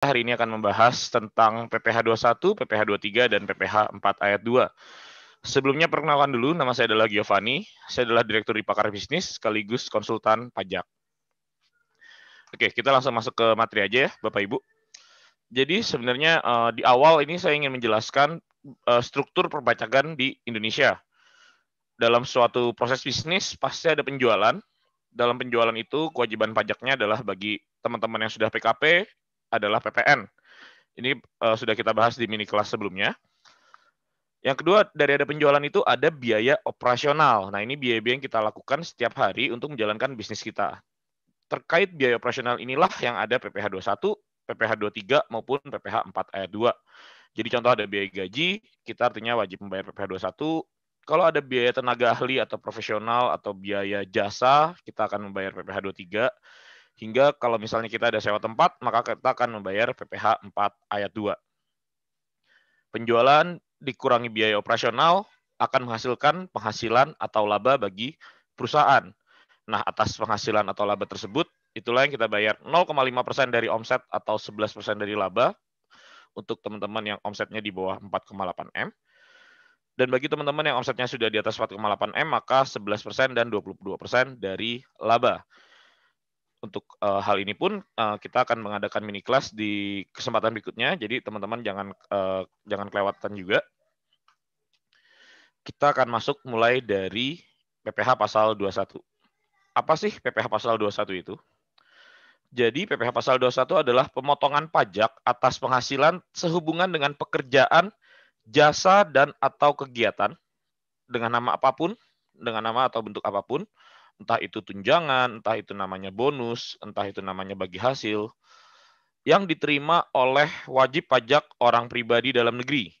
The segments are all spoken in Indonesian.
hari ini akan membahas tentang PPH 21, PPH 23, dan PPH 4 ayat 2. Sebelumnya perkenalkan dulu, nama saya adalah Giovanni, saya adalah Direktur di Pakar Bisnis sekaligus konsultan pajak. Oke, kita langsung masuk ke materi aja ya, Bapak Ibu. Jadi sebenarnya eh, di awal ini saya ingin menjelaskan eh, struktur perpajakan di Indonesia. Dalam suatu proses bisnis pasti ada penjualan. Dalam penjualan itu kewajiban pajaknya adalah bagi teman-teman yang sudah PKP adalah PPN. Ini uh, sudah kita bahas di mini kelas sebelumnya. Yang kedua, dari ada penjualan itu ada biaya operasional. Nah, ini biaya-biaya yang kita lakukan setiap hari untuk menjalankan bisnis kita. Terkait biaya operasional inilah yang ada PPh 21, PPh 23 maupun PPh 4 ayat 2. Jadi contoh ada biaya gaji, kita artinya wajib membayar PPh 21. Kalau ada biaya tenaga ahli atau profesional atau biaya jasa, kita akan membayar PPh 23 hingga kalau misalnya kita ada sewa tempat, maka kita akan membayar PPh 4 ayat 2. Penjualan dikurangi biaya operasional akan menghasilkan penghasilan atau laba bagi perusahaan. Nah, atas penghasilan atau laba tersebut, itulah yang kita bayar 0,5% dari omset atau 11% dari laba untuk teman-teman yang omsetnya di bawah 4,8 M. Dan bagi teman-teman yang omsetnya sudah di atas 4,8 M, maka 11% dan 22% dari laba untuk uh, hal ini pun uh, kita akan mengadakan mini kelas di kesempatan berikutnya. Jadi teman-teman jangan uh, jangan kelewatan juga. Kita akan masuk mulai dari PPH pasal 21. Apa sih PPH pasal 21 itu? Jadi PPh pasal 21 adalah pemotongan pajak atas penghasilan sehubungan dengan pekerjaan, jasa dan atau kegiatan dengan nama apapun, dengan nama atau bentuk apapun entah itu tunjangan, entah itu namanya bonus, entah itu namanya bagi hasil, yang diterima oleh wajib pajak orang pribadi dalam negeri.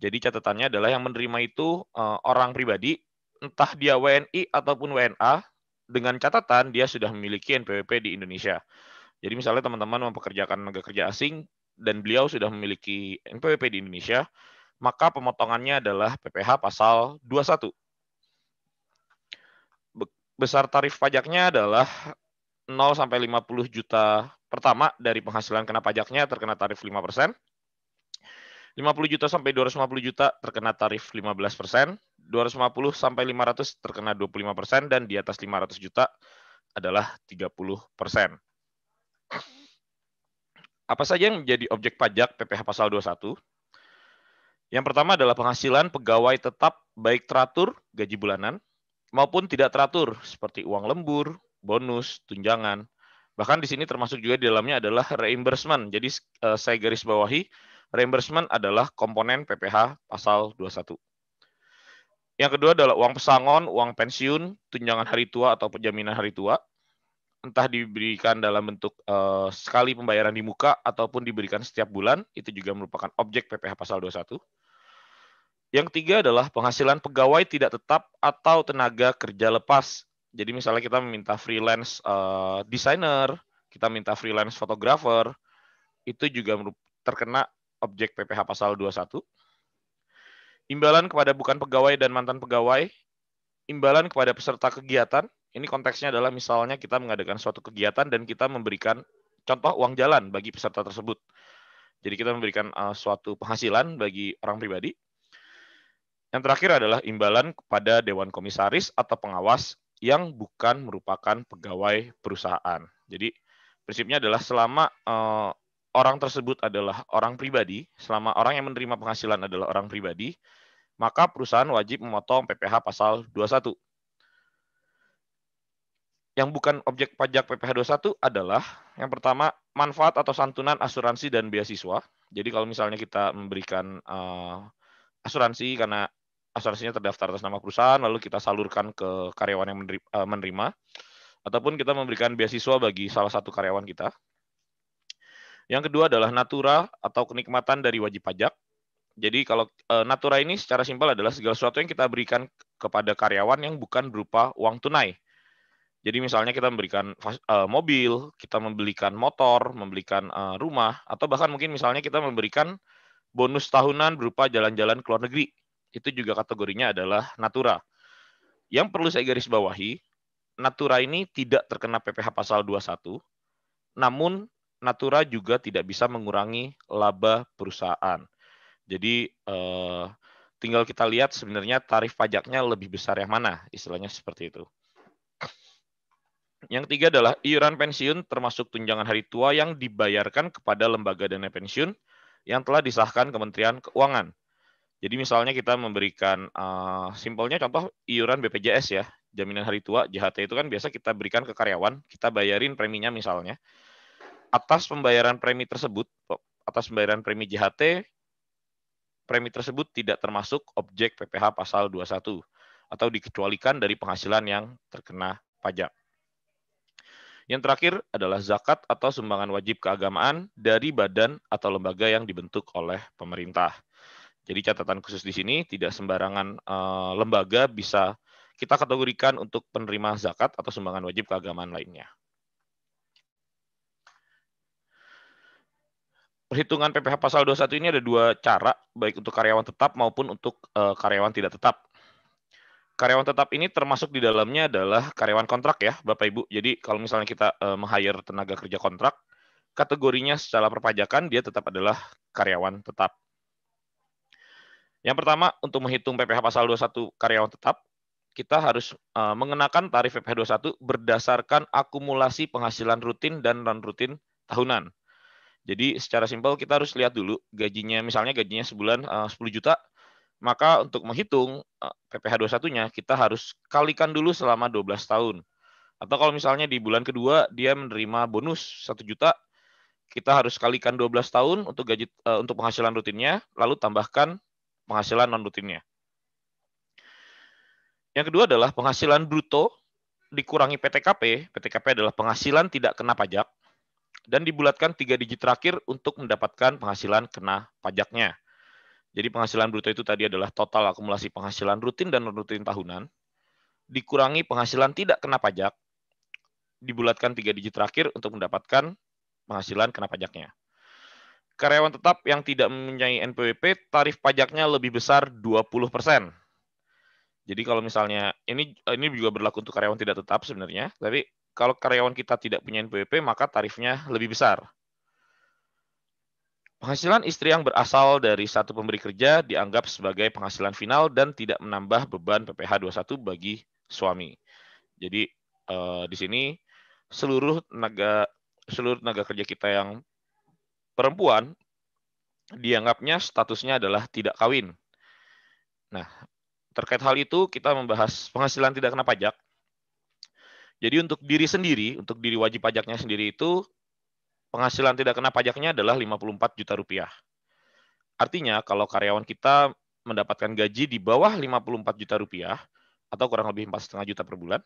Jadi catatannya adalah yang menerima itu eh, orang pribadi, entah dia WNI ataupun WNA, dengan catatan dia sudah memiliki NPWP di Indonesia. Jadi misalnya teman-teman mempekerjakan tenaga kerja asing dan beliau sudah memiliki NPWP di Indonesia, maka pemotongannya adalah PPh pasal 21 besar tarif pajaknya adalah 0 sampai 50 juta pertama dari penghasilan kena pajaknya terkena tarif 5 50 juta sampai 250 juta terkena tarif 15 250 sampai 500 terkena 25 dan di atas 500 juta adalah 30 Apa saja yang menjadi objek pajak PPh Pasal 21? Yang pertama adalah penghasilan pegawai tetap baik teratur, gaji bulanan maupun tidak teratur seperti uang lembur, bonus, tunjangan. Bahkan di sini termasuk juga di dalamnya adalah reimbursement. Jadi eh, saya garis bawahi reimbursement adalah komponen PPH pasal 21. Yang kedua adalah uang pesangon, uang pensiun, tunjangan hari tua atau penjaminan hari tua. Entah diberikan dalam bentuk eh, sekali pembayaran di muka ataupun diberikan setiap bulan, itu juga merupakan objek PPH pasal 21 yang ketiga adalah penghasilan pegawai tidak tetap atau tenaga kerja lepas. Jadi misalnya kita meminta freelance uh, desainer, kita minta freelance fotografer, itu juga terkena objek PPh pasal 21. Imbalan kepada bukan pegawai dan mantan pegawai, imbalan kepada peserta kegiatan, ini konteksnya adalah misalnya kita mengadakan suatu kegiatan dan kita memberikan contoh uang jalan bagi peserta tersebut. Jadi kita memberikan uh, suatu penghasilan bagi orang pribadi. Yang terakhir adalah imbalan kepada dewan komisaris atau pengawas yang bukan merupakan pegawai perusahaan. Jadi prinsipnya adalah selama uh, orang tersebut adalah orang pribadi, selama orang yang menerima penghasilan adalah orang pribadi, maka perusahaan wajib memotong PPh pasal 21. Yang bukan objek pajak PPh 21 adalah yang pertama manfaat atau santunan asuransi dan beasiswa. Jadi kalau misalnya kita memberikan uh, asuransi karena asuransinya terdaftar atas nama perusahaan lalu kita salurkan ke karyawan yang eh, menerima, ataupun kita memberikan beasiswa bagi salah satu karyawan kita. Yang kedua adalah natura atau kenikmatan dari wajib pajak. Jadi kalau eh, natura ini secara simpel adalah segala sesuatu yang kita berikan kepada karyawan yang bukan berupa uang tunai. Jadi misalnya kita memberikan eh, mobil, kita membelikan motor, membelikan rumah, atau bahkan mungkin misalnya kita memberikan bonus tahunan berupa jalan-jalan ke luar negeri itu juga kategorinya adalah natura. Yang perlu saya garis bawahi, natura ini tidak terkena PPh pasal 21, namun natura juga tidak bisa mengurangi laba perusahaan. Jadi eh, tinggal kita lihat sebenarnya tarif pajaknya lebih besar yang mana, istilahnya seperti itu. Yang ketiga adalah iuran pensiun termasuk tunjangan hari tua yang dibayarkan kepada lembaga dana pensiun yang telah disahkan Kementerian Keuangan. Jadi misalnya kita memberikan uh, simpelnya contoh iuran BPJS ya, jaminan hari tua JHT itu kan biasa kita berikan ke karyawan, kita bayarin preminya misalnya. Atas pembayaran premi tersebut, atas pembayaran premi JHT, premi tersebut tidak termasuk objek PPh pasal 21 atau dikecualikan dari penghasilan yang terkena pajak. Yang terakhir adalah zakat atau sumbangan wajib keagamaan dari badan atau lembaga yang dibentuk oleh pemerintah. Jadi catatan khusus di sini tidak sembarangan uh, lembaga bisa kita kategorikan untuk penerima zakat atau sumbangan wajib keagamaan lainnya. Perhitungan PPh pasal 21 ini ada dua cara, baik untuk karyawan tetap maupun untuk uh, karyawan tidak tetap. Karyawan tetap ini termasuk di dalamnya adalah karyawan kontrak ya, Bapak Ibu. Jadi kalau misalnya kita uh, meng-hire tenaga kerja kontrak, kategorinya secara perpajakan dia tetap adalah karyawan tetap. Yang pertama, untuk menghitung PPh pasal 21 karyawan tetap, kita harus eh, mengenakan tarif PPh 21 berdasarkan akumulasi penghasilan rutin dan non-rutin tahunan. Jadi secara simpel kita harus lihat dulu gajinya, misalnya gajinya sebulan 10 eh, juta, maka untuk menghitung PPh eh, 21-nya kita harus kalikan dulu selama 12 tahun. Atau kalau misalnya di bulan kedua dia menerima bonus 1 juta, kita harus kalikan 12 tahun untuk gaji untuk penghasilan rutinnya, lalu tambahkan penghasilan non rutinnya. Yang kedua adalah penghasilan bruto dikurangi PTKP. PTKP adalah penghasilan tidak kena pajak dan dibulatkan tiga digit terakhir untuk mendapatkan penghasilan kena pajaknya. Jadi penghasilan bruto itu tadi adalah total akumulasi penghasilan rutin dan non rutin tahunan dikurangi penghasilan tidak kena pajak dibulatkan tiga digit terakhir untuk mendapatkan penghasilan kena pajaknya. Karyawan tetap yang tidak mempunyai NPWP, tarif pajaknya lebih besar 20%. Jadi kalau misalnya ini ini juga berlaku untuk karyawan tidak tetap sebenarnya, tapi kalau karyawan kita tidak punya NPWP maka tarifnya lebih besar. Penghasilan istri yang berasal dari satu pemberi kerja dianggap sebagai penghasilan final dan tidak menambah beban PPh 21 bagi suami. Jadi eh, di sini seluruh tenaga seluruh tenaga kerja kita yang perempuan dianggapnya statusnya adalah tidak kawin. Nah, terkait hal itu kita membahas penghasilan tidak kena pajak. Jadi untuk diri sendiri, untuk diri wajib pajaknya sendiri itu penghasilan tidak kena pajaknya adalah 54 juta rupiah. Artinya kalau karyawan kita mendapatkan gaji di bawah 54 juta rupiah atau kurang lebih 4,5 juta per bulan,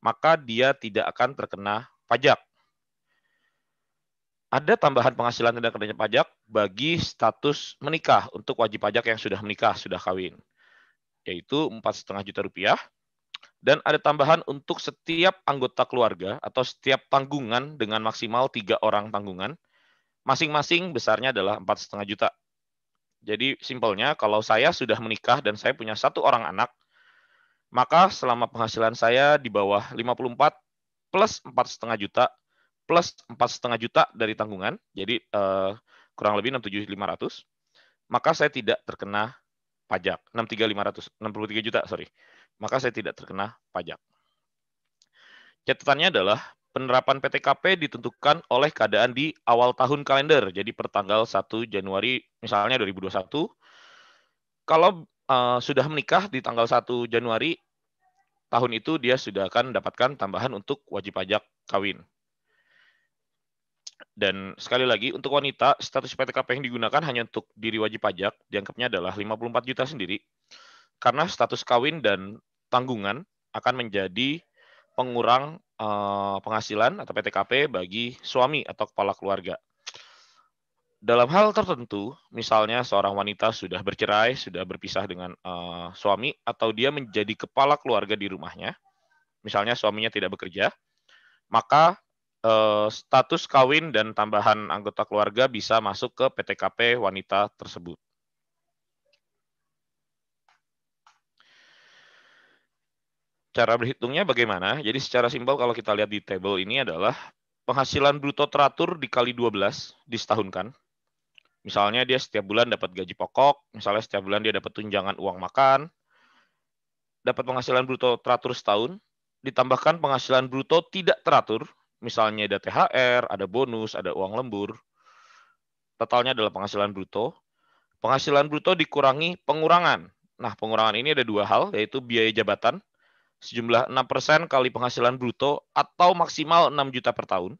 maka dia tidak akan terkena pajak ada tambahan penghasilan tidak kerjanya pajak bagi status menikah untuk wajib pajak yang sudah menikah, sudah kawin, yaitu 4,5 juta rupiah. Dan ada tambahan untuk setiap anggota keluarga atau setiap tanggungan dengan maksimal tiga orang tanggungan, masing-masing besarnya adalah setengah juta. Jadi simpelnya kalau saya sudah menikah dan saya punya satu orang anak, maka selama penghasilan saya di bawah 54 plus setengah juta, plus empat setengah juta dari tanggungan, jadi uh, kurang lebih enam tujuh lima ratus, maka saya tidak terkena pajak. enam enam tiga lima ratus puluh tiga juta, sorry. Maka saya tidak terkena pajak. Catatannya adalah penerapan PTKP ditentukan oleh keadaan di awal tahun kalender, jadi pertanggal 1 Januari misalnya 2021. Kalau uh, sudah menikah di tanggal 1 Januari tahun itu dia sudah akan mendapatkan tambahan untuk wajib pajak kawin. Dan sekali lagi, untuk wanita, status PTKP yang digunakan hanya untuk diri wajib pajak, dianggapnya adalah 54 juta sendiri, karena status kawin dan tanggungan akan menjadi pengurang eh, penghasilan atau PTKP bagi suami atau kepala keluarga. Dalam hal tertentu, misalnya seorang wanita sudah bercerai, sudah berpisah dengan uh, suami, atau dia menjadi kepala keluarga di rumahnya, misalnya suaminya tidak bekerja, maka Eh, status kawin dan tambahan anggota keluarga bisa masuk ke PTKP wanita tersebut. Cara berhitungnya bagaimana? Jadi secara simpel kalau kita lihat di table ini adalah penghasilan bruto teratur dikali 12 setahunkan. Misalnya dia setiap bulan dapat gaji pokok, misalnya setiap bulan dia dapat tunjangan uang makan, dapat penghasilan bruto teratur setahun, ditambahkan penghasilan bruto tidak teratur misalnya ada THR, ada bonus, ada uang lembur. Totalnya adalah penghasilan bruto. Penghasilan bruto dikurangi pengurangan. Nah, pengurangan ini ada dua hal, yaitu biaya jabatan sejumlah 6% kali penghasilan bruto atau maksimal 6 juta per tahun.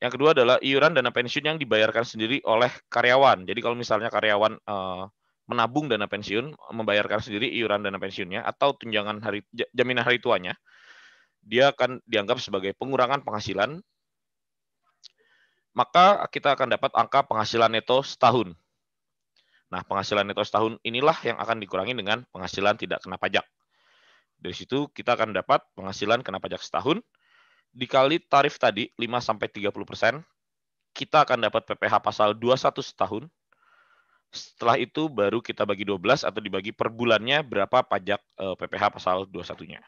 Yang kedua adalah iuran dana pensiun yang dibayarkan sendiri oleh karyawan. Jadi kalau misalnya karyawan eh, menabung dana pensiun, membayarkan sendiri iuran dana pensiunnya atau tunjangan hari jaminan hari tuanya dia akan dianggap sebagai pengurangan penghasilan, maka kita akan dapat angka penghasilan neto setahun. Nah, penghasilan neto setahun inilah yang akan dikurangi dengan penghasilan tidak kena pajak. Dari situ kita akan dapat penghasilan kena pajak setahun dikali tarif tadi 5 sampai 30%, kita akan dapat PPh pasal 21 setahun. Setelah itu baru kita bagi 12 atau dibagi per bulannya berapa pajak PPh eh, pasal 21-nya.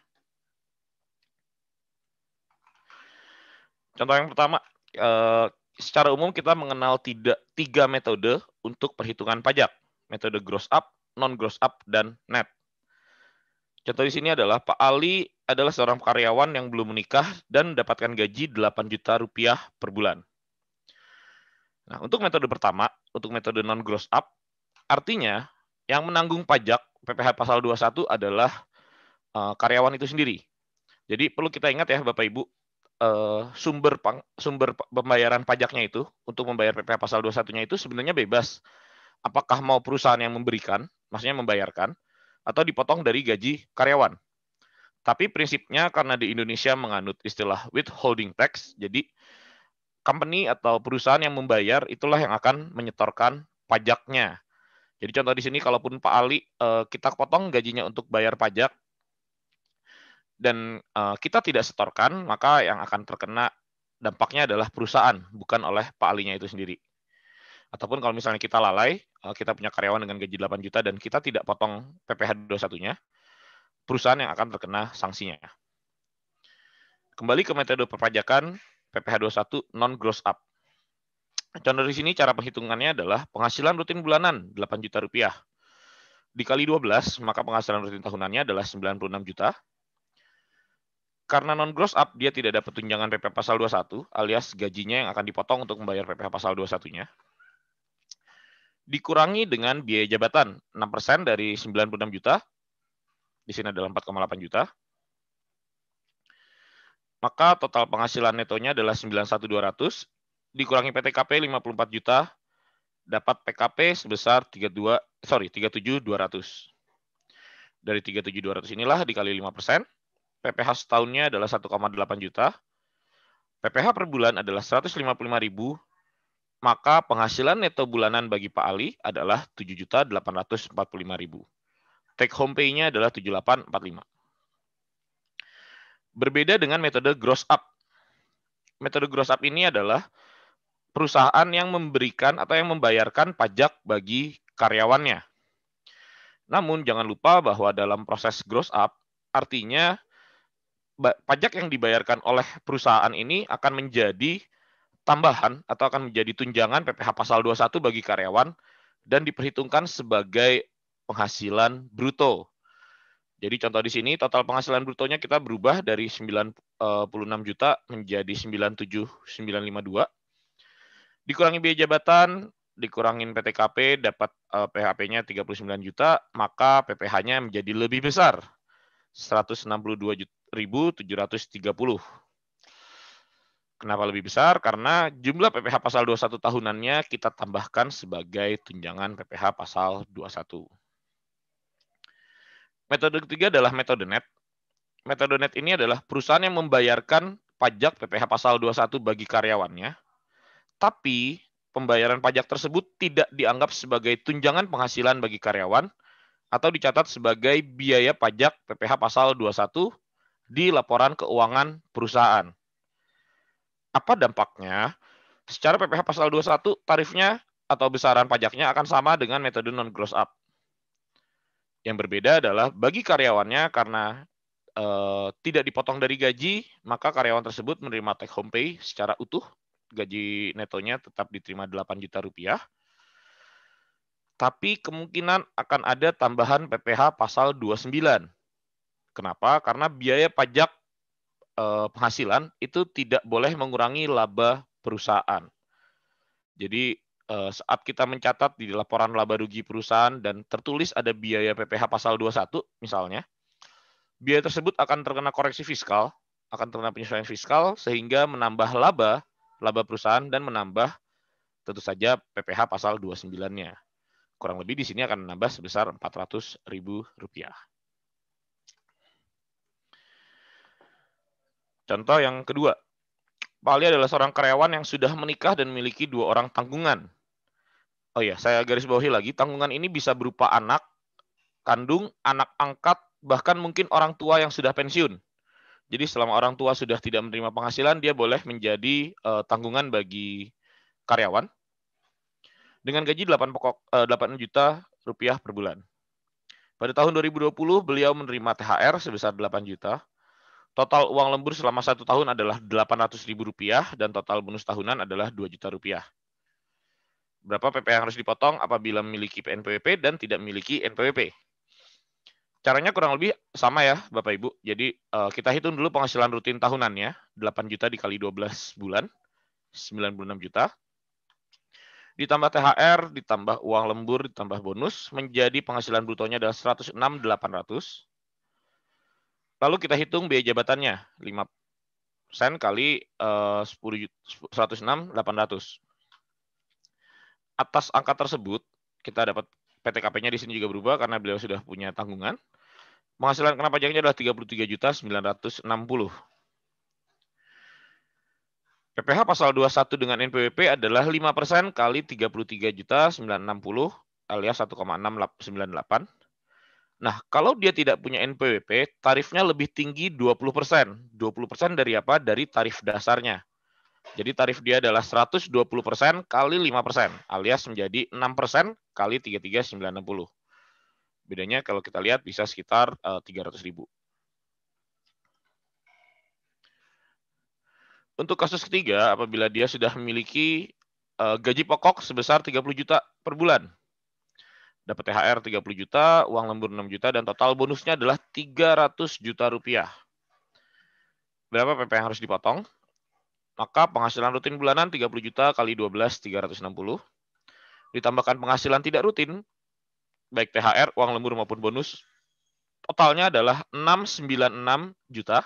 Contoh yang pertama, eh, secara umum kita mengenal tidak tiga metode untuk perhitungan pajak. Metode gross up, non gross up, dan net. Contoh di sini adalah Pak Ali adalah seorang karyawan yang belum menikah dan mendapatkan gaji 8 juta rupiah per bulan. Nah, untuk metode pertama, untuk metode non gross up, artinya yang menanggung pajak PPh pasal 21 adalah eh, karyawan itu sendiri. Jadi perlu kita ingat ya Bapak Ibu, uh, sumber pang, sumber pembayaran pajaknya itu untuk membayar PPh pasal 21-nya itu sebenarnya bebas. Apakah mau perusahaan yang memberikan, maksudnya membayarkan atau dipotong dari gaji karyawan. Tapi prinsipnya karena di Indonesia menganut istilah withholding tax, jadi company atau perusahaan yang membayar itulah yang akan menyetorkan pajaknya. Jadi contoh di sini kalaupun Pak Ali eh, kita potong gajinya untuk bayar pajak, dan uh, kita tidak setorkan, maka yang akan terkena dampaknya adalah perusahaan, bukan oleh Pak Alinya itu sendiri. Ataupun kalau misalnya kita lalai, uh, kita punya karyawan dengan gaji 8 juta dan kita tidak potong PPh 21-nya, perusahaan yang akan terkena sanksinya. Kembali ke metode perpajakan PPh 21 non gross up. Contoh di sini cara penghitungannya adalah penghasilan rutin bulanan 8 juta rupiah. Dikali 12, maka penghasilan rutin tahunannya adalah 96 juta karena non gross up dia tidak dapat tunjangan PPh pasal 21 alias gajinya yang akan dipotong untuk membayar PPh pasal 21-nya. Dikurangi dengan biaya jabatan 6% dari 96 juta. Di sini adalah 4,8 juta. Maka total penghasilan netonya adalah 91.200 dikurangi PTKP 54 juta dapat PKP sebesar 32 sorry 37200. Dari 37200 inilah dikali 5%. PPH setahunnya adalah 1,8 juta, PPH per bulan adalah 155 ribu, maka penghasilan neto bulanan bagi Pak Ali adalah 7.845.000. Take home pay-nya adalah 7845. Berbeda dengan metode gross up. Metode gross up ini adalah perusahaan yang memberikan atau yang membayarkan pajak bagi karyawannya. Namun jangan lupa bahwa dalam proses gross up artinya pajak yang dibayarkan oleh perusahaan ini akan menjadi tambahan atau akan menjadi tunjangan PPh pasal 21 bagi karyawan dan diperhitungkan sebagai penghasilan bruto. Jadi contoh di sini total penghasilan brutonya kita berubah dari 96 eh, juta menjadi 97952. Dikurangi biaya jabatan, dikurangin PTKP dapat eh, PHP-nya 39 juta, maka PPh-nya menjadi lebih besar 162 juta Kenapa lebih besar? Karena jumlah PPh pasal 21 tahunannya kita tambahkan sebagai tunjangan PPh pasal 21. Metode ketiga adalah metode net. Metode net ini adalah perusahaan yang membayarkan pajak PPh pasal 21 bagi karyawannya, tapi pembayaran pajak tersebut tidak dianggap sebagai tunjangan penghasilan bagi karyawan atau dicatat sebagai biaya pajak PPh pasal 21 di laporan keuangan perusahaan. Apa dampaknya? Secara PPh pasal 21, tarifnya atau besaran pajaknya akan sama dengan metode non gross up. Yang berbeda adalah bagi karyawannya karena e, tidak dipotong dari gaji, maka karyawan tersebut menerima take home pay secara utuh. Gaji netonya tetap diterima 8 juta rupiah tapi kemungkinan akan ada tambahan PPh pasal 29 Kenapa? Karena biaya pajak eh, penghasilan itu tidak boleh mengurangi laba perusahaan. Jadi eh, saat kita mencatat di laporan laba rugi perusahaan dan tertulis ada biaya PPh pasal 21 misalnya, biaya tersebut akan terkena koreksi fiskal, akan terkena penyesuaian fiskal sehingga menambah laba laba perusahaan dan menambah tentu saja PPh pasal 29-nya. Kurang lebih di sini akan menambah sebesar 400.000 ribu rupiah. Contoh yang kedua, Pak Ali adalah seorang karyawan yang sudah menikah dan memiliki dua orang tanggungan. Oh iya, saya garis bawahi lagi, tanggungan ini bisa berupa anak, kandung, anak angkat, bahkan mungkin orang tua yang sudah pensiun. Jadi selama orang tua sudah tidak menerima penghasilan, dia boleh menjadi uh, tanggungan bagi karyawan dengan gaji 8 pokok uh, eh, 8 juta rupiah per bulan. Pada tahun 2020 beliau menerima THR sebesar 8 juta. Total uang lembur selama satu tahun adalah Rp800.000 dan total bonus tahunan adalah Rp2 juta rupiah. Berapa PP yang harus dipotong apabila memiliki NPWP dan tidak memiliki NPWP? Caranya kurang lebih sama ya, Bapak Ibu. Jadi eh, kita hitung dulu penghasilan rutin tahunannya, 8 juta dikali 12 bulan, 96 juta. Ditambah THR, ditambah uang lembur, ditambah bonus, menjadi penghasilan brutonya adalah 106.800. Lalu kita hitung biaya jabatannya, 5% sen kali uh, 10, 106, 800. Atas angka tersebut, kita dapat PTKP-nya di sini juga berubah karena beliau sudah punya tanggungan. Penghasilan kena pajaknya adalah 33.960. PPH pasal 21 dengan NPWP adalah 5% kali 33.960 alias 1,698 Nah, kalau dia tidak punya NPWP, tarifnya lebih tinggi 20%. 20% dari apa? Dari tarif dasarnya. Jadi tarif dia adalah 120% kali 5%, alias menjadi 6% kali 33960. Bedanya kalau kita lihat bisa sekitar 300 eh, ribu. Untuk kasus ketiga, apabila dia sudah memiliki eh, gaji pokok sebesar 30 juta per bulan, dapat THR 30 juta, uang lembur 6 juta, dan total bonusnya adalah 300 juta rupiah. Berapa PP yang harus dipotong? Maka penghasilan rutin bulanan 30 juta kali 12, 360. Ditambahkan penghasilan tidak rutin, baik THR, uang lembur maupun bonus, totalnya adalah 696 juta.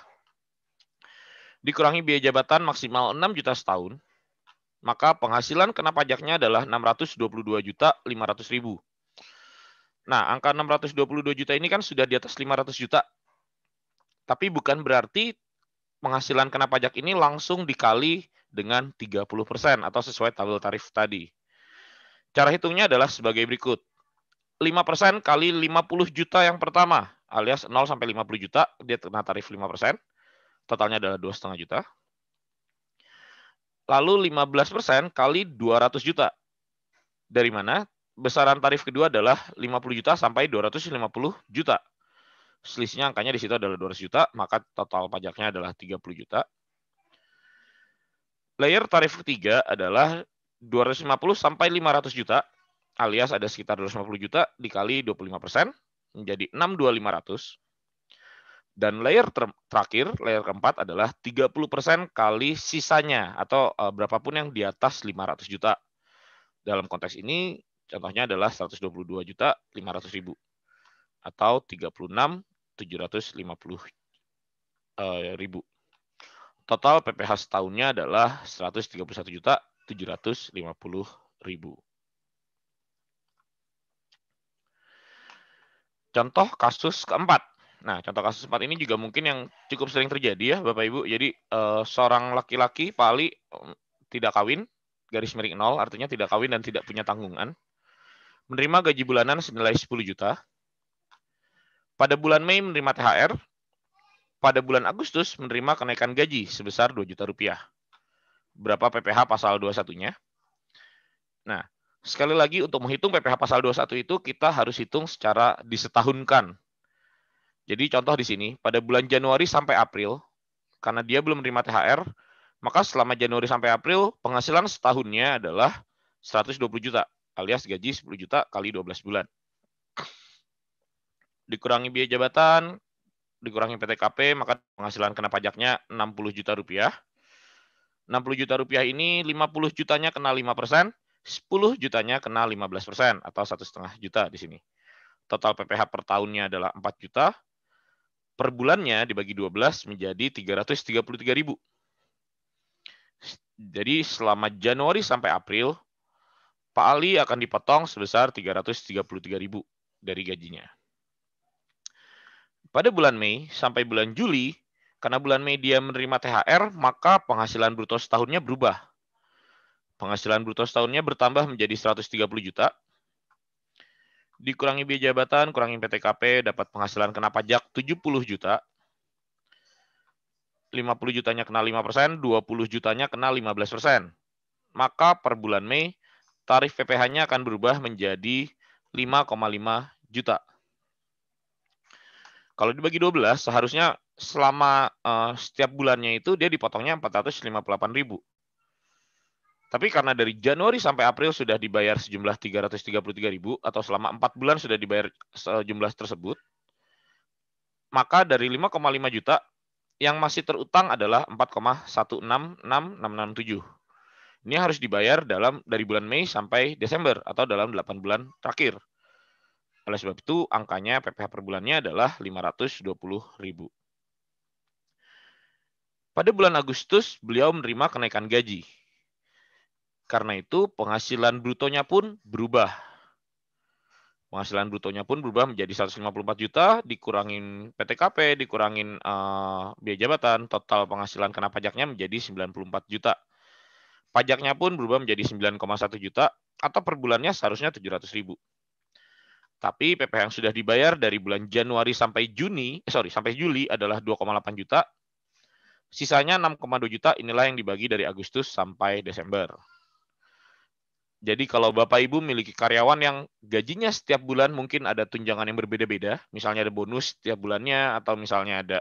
Dikurangi biaya jabatan maksimal 6 juta setahun, maka penghasilan kena pajaknya adalah 622 juta 500 ribu Nah, angka 622 juta ini kan sudah di atas 500 juta. Tapi bukan berarti penghasilan kena pajak ini langsung dikali dengan 30% atau sesuai tabel tarif tadi. Cara hitungnya adalah sebagai berikut. 5% kali 50 juta yang pertama, alias 0 sampai 50 juta, dia kena tarif 5%. Totalnya adalah 2,5 juta. Lalu 15% kali 200 juta. Dari mana? besaran tarif kedua adalah 50 juta sampai 250 juta. Selisihnya angkanya di situ adalah 200 juta, maka total pajaknya adalah 30 juta. Layer tarif ketiga adalah 250 sampai 500 juta, alias ada sekitar 250 juta dikali 25% persen menjadi 62500. Dan layer ter terakhir, layer keempat adalah 30% persen kali sisanya atau eh, berapapun yang di atas 500 juta. Dalam konteks ini Contohnya adalah 122 juta 500 ribu atau 36 750 eh, ribu. Total PPH setahunnya adalah 131 juta 750 ribu. Contoh kasus keempat. Nah, contoh kasus keempat ini juga mungkin yang cukup sering terjadi ya, Bapak Ibu. Jadi eh, seorang laki-laki pali tidak kawin, garis miring nol, artinya tidak kawin dan tidak punya tanggungan menerima gaji bulanan senilai 10 juta. Pada bulan Mei menerima THR. Pada bulan Agustus menerima kenaikan gaji sebesar 2 juta rupiah. Berapa PPH pasal 21-nya? Nah, sekali lagi untuk menghitung PPH pasal 21 itu kita harus hitung secara disetahunkan. Jadi contoh di sini, pada bulan Januari sampai April, karena dia belum menerima THR, maka selama Januari sampai April penghasilan setahunnya adalah 120 juta alias gaji 10 juta kali 12 bulan. Dikurangi biaya jabatan, dikurangi PTKP, maka penghasilan kena pajaknya 60 juta rupiah. 60 juta rupiah ini 50 jutanya kena 5 persen, 10 jutanya kena 15 persen atau satu setengah juta di sini. Total PPH per tahunnya adalah 4 juta. Per bulannya dibagi 12 menjadi 333 ribu. Jadi selama Januari sampai April, Pak Ali akan dipotong sebesar 333.000 dari gajinya. Pada bulan Mei sampai bulan Juli, karena bulan Mei dia menerima THR, maka penghasilan bruto setahunnya berubah. Penghasilan bruto setahunnya bertambah menjadi 130 juta. Dikurangi biaya jabatan, kurangi PTKP, dapat penghasilan kena pajak 70 juta. 50 jutanya kena 5%, 20 jutanya kena 15%. Maka per bulan Mei tarif PPh-nya akan berubah menjadi 5,5 juta. Kalau dibagi 12, seharusnya selama eh, setiap bulannya itu dia dipotongnya 458 ribu. Tapi karena dari Januari sampai April sudah dibayar sejumlah 333 ribu atau selama 4 bulan sudah dibayar sejumlah tersebut, maka dari 5,5 juta yang masih terutang adalah 4,16667. Ini harus dibayar dalam dari bulan Mei sampai Desember atau dalam 8 bulan terakhir. Oleh sebab itu, angkanya PPh per bulannya adalah 520.000. Pada bulan Agustus, beliau menerima kenaikan gaji. Karena itu, penghasilan brutonya pun berubah. Penghasilan brutonya pun berubah menjadi 154 juta, dikurangin PTKP, dikurangin uh, biaya jabatan, total penghasilan kena pajaknya menjadi 94 juta Pajaknya pun berubah menjadi 9,1 juta atau per bulannya seharusnya 700 ribu. Tapi PPh yang sudah dibayar dari bulan Januari sampai Juni, eh, sorry, sampai Juli adalah 2,8 juta. Sisanya 6,2 juta inilah yang dibagi dari Agustus sampai Desember. Jadi kalau Bapak Ibu memiliki karyawan yang gajinya setiap bulan mungkin ada tunjangan yang berbeda-beda, misalnya ada bonus setiap bulannya atau misalnya ada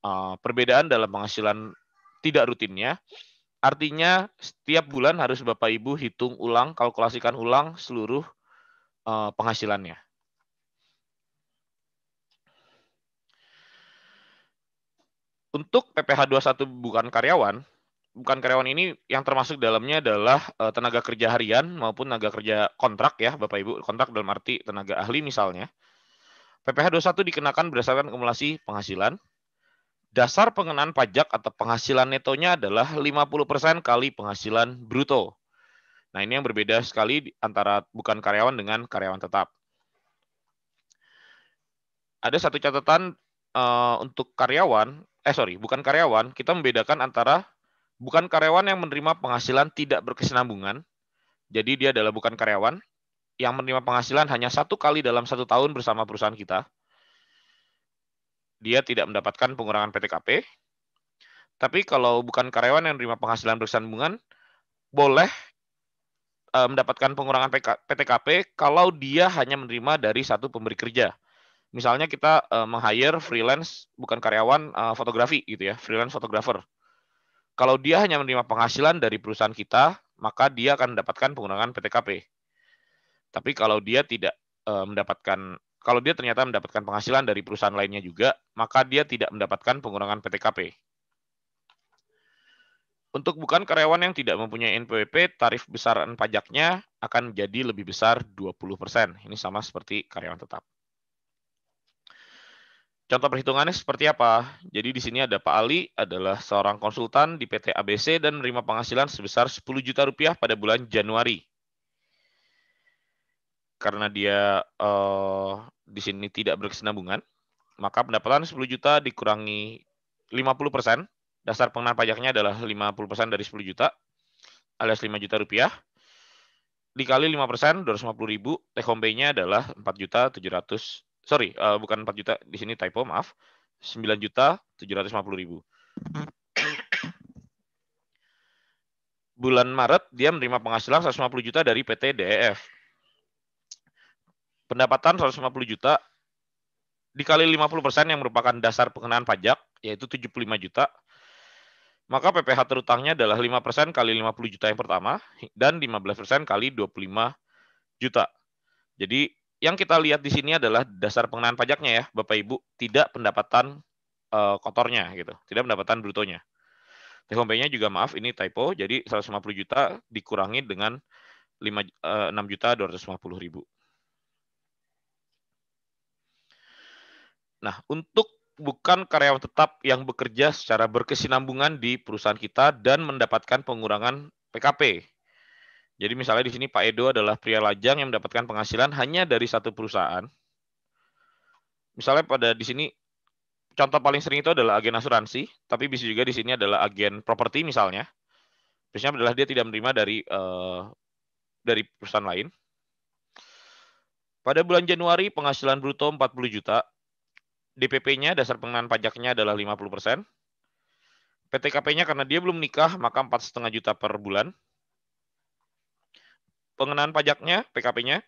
uh, perbedaan dalam penghasilan tidak rutinnya, Artinya setiap bulan harus Bapak Ibu hitung ulang, kalkulasikan ulang seluruh eh, penghasilannya. Untuk PPh 21 bukan karyawan, bukan karyawan ini yang termasuk dalamnya adalah eh, tenaga kerja harian maupun tenaga kerja kontrak ya Bapak Ibu, kontrak dalam arti tenaga ahli misalnya. PPh 21 dikenakan berdasarkan akumulasi penghasilan dasar pengenaan pajak atau penghasilan netonya adalah 50% kali penghasilan bruto. Nah, ini yang berbeda sekali antara bukan karyawan dengan karyawan tetap. Ada satu catatan uh, untuk karyawan, eh sorry, bukan karyawan, kita membedakan antara bukan karyawan yang menerima penghasilan tidak berkesinambungan, jadi dia adalah bukan karyawan, yang menerima penghasilan hanya satu kali dalam satu tahun bersama perusahaan kita, dia tidak mendapatkan pengurangan PTKP. Tapi kalau bukan karyawan yang menerima penghasilan bersambungan, boleh eh, mendapatkan pengurangan PTKP kalau dia hanya menerima dari satu pemberi kerja. Misalnya kita uh, meng-hire freelance, bukan karyawan, eh, fotografi gitu ya, freelance fotografer. Kalau dia hanya menerima penghasilan dari perusahaan kita, maka dia akan mendapatkan pengurangan PTKP. Tapi kalau dia tidak mendapatkan kalau dia ternyata mendapatkan penghasilan dari perusahaan lainnya juga, maka dia tidak mendapatkan pengurangan PTKP. Untuk bukan karyawan yang tidak mempunyai NPWP, tarif besaran pajaknya akan menjadi lebih besar 20%. Ini sama seperti karyawan tetap. Contoh perhitungannya seperti apa? Jadi di sini ada Pak Ali adalah seorang konsultan di PT ABC dan menerima penghasilan sebesar 10 juta rupiah pada bulan Januari karena dia uh, di sini tidak berkesinambungan, maka pendapatan 10 juta dikurangi 50 persen. Dasar pengenaan pajaknya adalah 50 persen dari 10 juta, alias 5 juta rupiah. Dikali 5 persen, 250 ribu. Take home pay-nya adalah 4 juta 700. Sorry, uh, bukan 4 juta. Di sini typo, maaf. 9 juta 750 ribu. Bulan Maret, dia menerima penghasilan 150 juta dari PT DEF pendapatan 150 juta dikali 50% persen yang merupakan dasar pengenaan pajak, yaitu 75 juta, maka PPH terutangnya adalah 5% kali 50 juta yang pertama, dan 15% kali 25 juta. Jadi yang kita lihat di sini adalah dasar pengenaan pajaknya ya, Bapak Ibu, tidak pendapatan uh, kotornya gitu, tidak pendapatan brutonya. THMP-nya juga maaf ini typo, jadi 150 juta dikurangi dengan 5, uh, 6 juta 250 ribu. Nah, untuk bukan karyawan tetap yang bekerja secara berkesinambungan di perusahaan kita dan mendapatkan pengurangan PKP. Jadi misalnya di sini Pak Edo adalah pria lajang yang mendapatkan penghasilan hanya dari satu perusahaan. Misalnya pada di sini contoh paling sering itu adalah agen asuransi, tapi bisa juga di sini adalah agen properti misalnya. Biasanya adalah dia tidak menerima dari eh, dari perusahaan lain. Pada bulan Januari penghasilan bruto 40 juta, DPP-nya dasar pengenaan pajaknya adalah 50%. PTKP-nya karena dia belum nikah maka 4,5 juta per bulan. Pengenaan pajaknya, PKP-nya,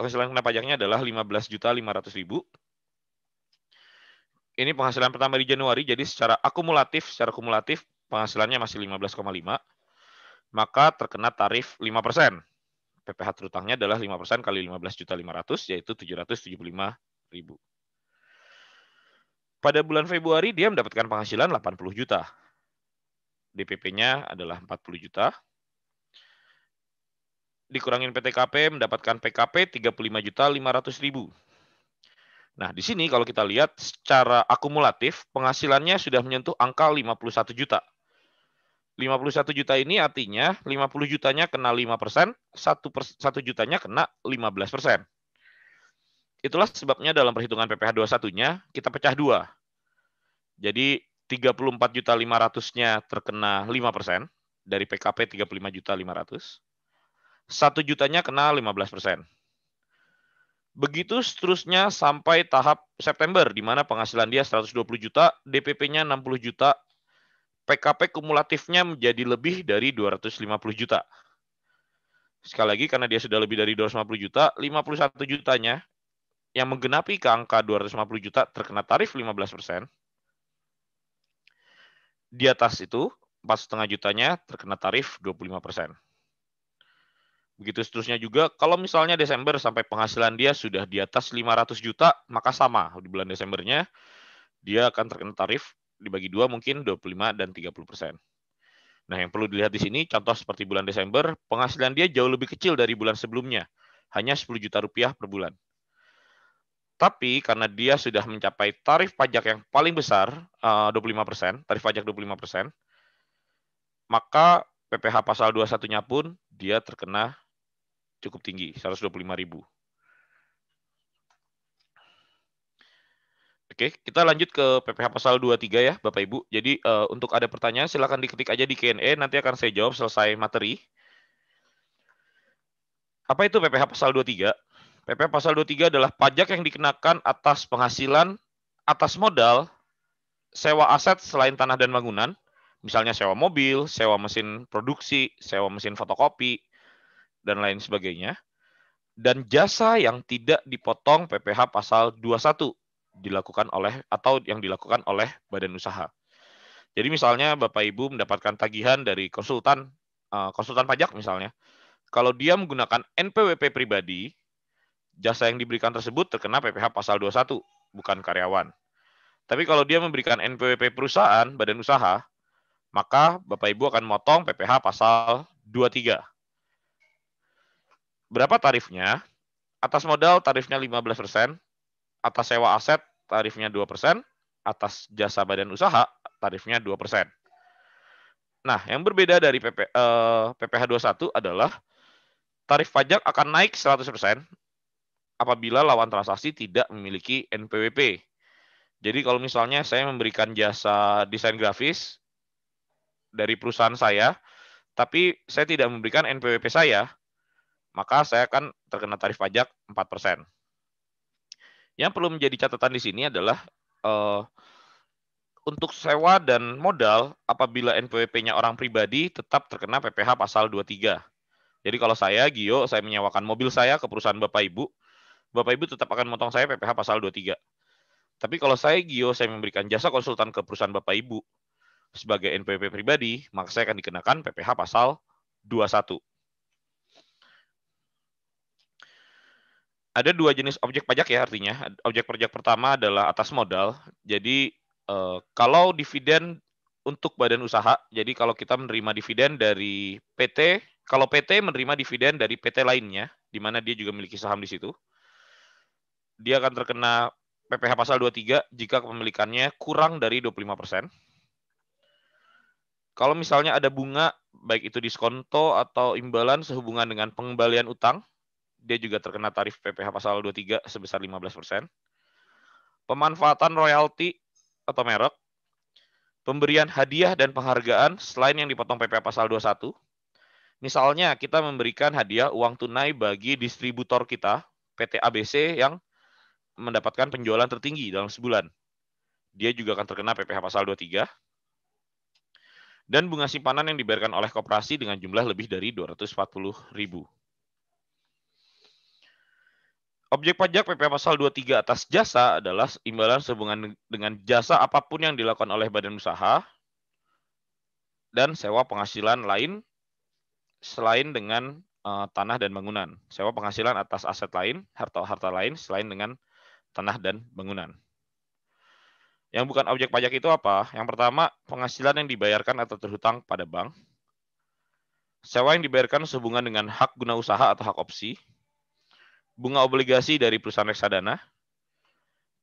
penghasilan kena pajaknya adalah 15.500.000. Ini penghasilan pertama di Januari, jadi secara akumulatif, secara kumulatif penghasilannya masih 15,5. Maka terkena tarif 5%. PPH terutangnya adalah 5% kali 15.500 yaitu ribu. Pada bulan Februari dia mendapatkan penghasilan 80 juta. DPP-nya adalah 40 juta. Dikurangin PTKP mendapatkan PKP 35.500.000. Nah, di sini kalau kita lihat secara akumulatif penghasilannya sudah menyentuh angka 51 juta. 51 juta ini artinya 50 jutanya kena 5 persen, 1, 1 jutanya kena 15 persen. Itulah sebabnya dalam perhitungan PPh 21-nya kita pecah dua. Jadi 34 juta 500-nya terkena 5 dari PKP 35 juta 500. 1 jutanya kena 15 Begitu seterusnya sampai tahap September, di mana penghasilan dia 120 juta, DPP-nya 60 juta, PKP kumulatifnya menjadi lebih dari 250 juta. Sekali lagi, karena dia sudah lebih dari 250 juta, 51 jutanya yang menggenapi ke angka 250 juta terkena tarif 15%. Di atas itu, 4,5 jutanya terkena tarif 25%. Begitu seterusnya juga, kalau misalnya Desember sampai penghasilan dia sudah di atas 500 juta, maka sama di bulan Desembernya dia akan terkena tarif dibagi dua mungkin 25 dan 30 persen. Nah, yang perlu dilihat di sini, contoh seperti bulan Desember, penghasilan dia jauh lebih kecil dari bulan sebelumnya, hanya 10 juta rupiah per bulan. Tapi karena dia sudah mencapai tarif pajak yang paling besar, 25%, eh, tarif pajak 25%, maka PPH pasal 21-nya pun dia terkena cukup tinggi, 125.000. Oke, kita lanjut ke PPH pasal 23 ya, Bapak Ibu. Jadi eh, untuk ada pertanyaan silakan diketik aja di Q&A, nanti akan saya jawab selesai materi. Apa itu PPH pasal 23? PP pasal 23 adalah pajak yang dikenakan atas penghasilan atas modal sewa aset selain tanah dan bangunan, misalnya sewa mobil, sewa mesin produksi, sewa mesin fotokopi dan lain sebagainya. Dan jasa yang tidak dipotong PPH pasal 21 dilakukan oleh atau yang dilakukan oleh badan usaha. Jadi misalnya Bapak Ibu mendapatkan tagihan dari konsultan eh, konsultan pajak misalnya. Kalau dia menggunakan NPWP pribadi, jasa yang diberikan tersebut terkena PPh pasal 21, bukan karyawan. Tapi kalau dia memberikan NPWP perusahaan, badan usaha, maka Bapak Ibu akan motong PPh pasal 23. Berapa tarifnya? Atas modal tarifnya 15%, atas sewa aset tarifnya 2%, atas jasa badan usaha tarifnya 2%. Nah, yang berbeda dari PPh eh, 21 adalah tarif pajak akan naik 100% apabila lawan transaksi tidak memiliki NPWP. Jadi kalau misalnya saya memberikan jasa desain grafis dari perusahaan saya, tapi saya tidak memberikan NPWP saya, maka saya akan terkena tarif pajak 4%. Yang perlu menjadi catatan di sini adalah uh, untuk sewa dan modal apabila NPWP-nya orang pribadi tetap terkena PPh pasal 23. Jadi kalau saya, Gio, saya menyewakan mobil saya ke perusahaan Bapak Ibu, Bapak Ibu tetap akan motong saya PPh pasal 23. Tapi kalau saya Gio, saya memberikan jasa konsultan ke perusahaan Bapak Ibu sebagai NPWP pribadi, maka saya akan dikenakan PPh pasal 21. Ada dua jenis objek pajak ya artinya. Objek pajak pertama adalah atas modal. Jadi eh, kalau dividen untuk badan usaha, jadi kalau kita menerima dividen dari PT, kalau PT menerima dividen dari PT lainnya, di mana dia juga memiliki saham di situ, dia akan terkena PPh pasal 23 jika kepemilikannya kurang dari 25%. Kalau misalnya ada bunga, baik itu diskonto atau imbalan sehubungan dengan pengembalian utang, dia juga terkena tarif PPh pasal 23 sebesar 15%. Pemanfaatan royalti atau merek, pemberian hadiah dan penghargaan selain yang dipotong PPh pasal 21. Misalnya kita memberikan hadiah uang tunai bagi distributor kita, PT ABC yang mendapatkan penjualan tertinggi dalam sebulan. Dia juga akan terkena PPh pasal 23 dan bunga simpanan yang dibayarkan oleh koperasi dengan jumlah lebih dari 240 ribu. Objek pajak PPh pasal 23 atas jasa adalah imbalan sehubungan dengan jasa apapun yang dilakukan oleh badan usaha dan sewa penghasilan lain selain dengan uh, tanah dan bangunan, sewa penghasilan atas aset lain, harta harta lain selain dengan tanah dan bangunan. Yang bukan objek pajak itu apa? Yang pertama, penghasilan yang dibayarkan atau terhutang pada bank. Sewa yang dibayarkan sehubungan dengan hak guna usaha atau hak opsi. Bunga obligasi dari perusahaan reksadana.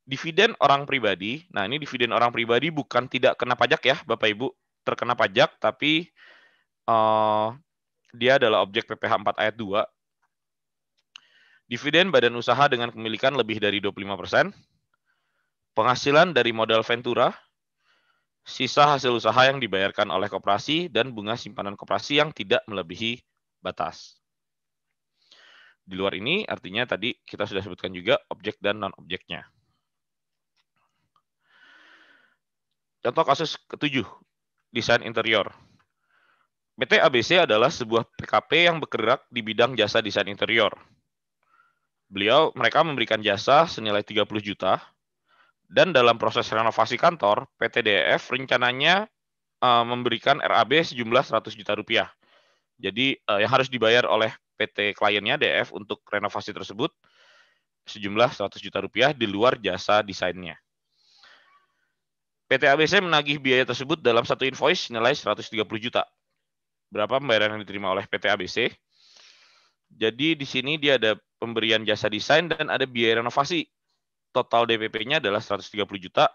Dividen orang pribadi. Nah, ini dividen orang pribadi bukan tidak kena pajak ya, Bapak Ibu. Terkena pajak, tapi uh, dia adalah objek PPh 4 ayat 2 Dividen badan usaha dengan kepemilikan lebih dari 25%. Penghasilan dari modal Ventura. Sisa hasil usaha yang dibayarkan oleh koperasi dan bunga simpanan koperasi yang tidak melebihi batas. Di luar ini artinya tadi kita sudah sebutkan juga objek dan non-objeknya. Contoh kasus ketujuh, desain interior. PT ABC adalah sebuah PKP yang bergerak di bidang jasa desain interior beliau mereka memberikan jasa senilai 30 juta dan dalam proses renovasi kantor PT DF rencananya uh, memberikan RAB sejumlah 100 juta rupiah. Jadi uh, yang harus dibayar oleh PT kliennya DF untuk renovasi tersebut sejumlah 100 juta rupiah di luar jasa desainnya. PT ABC menagih biaya tersebut dalam satu invoice nilai 130 juta. Berapa pembayaran yang diterima oleh PT ABC? Jadi di sini dia ada pemberian jasa desain dan ada biaya renovasi. Total DPP-nya adalah 130 juta.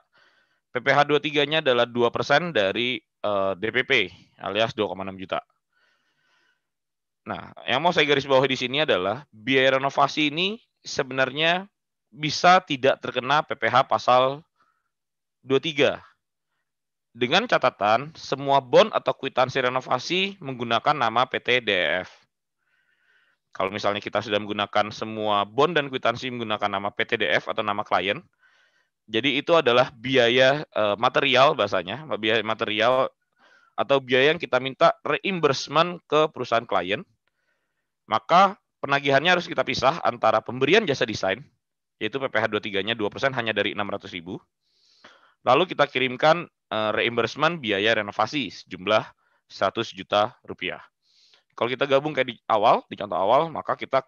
PPh 23-nya adalah 2% dari uh, eh, DPP alias 2,6 juta. Nah, yang mau saya garis bawahi di sini adalah biaya renovasi ini sebenarnya bisa tidak terkena PPh pasal 23. Dengan catatan semua bond atau kwitansi renovasi menggunakan nama PT DF. Kalau misalnya kita sudah menggunakan semua bond dan kwitansi menggunakan nama PTDF atau nama klien, jadi itu adalah biaya eh, material bahasanya, biaya material atau biaya yang kita minta reimbursement ke perusahaan klien. Maka penagihannya harus kita pisah antara pemberian jasa desain, yaitu PPh 23-nya 2% hanya dari 600 ribu. Lalu kita kirimkan eh, reimbursement biaya renovasi sejumlah 100 juta rupiah. Kalau kita gabung kayak di awal, di contoh awal, maka kita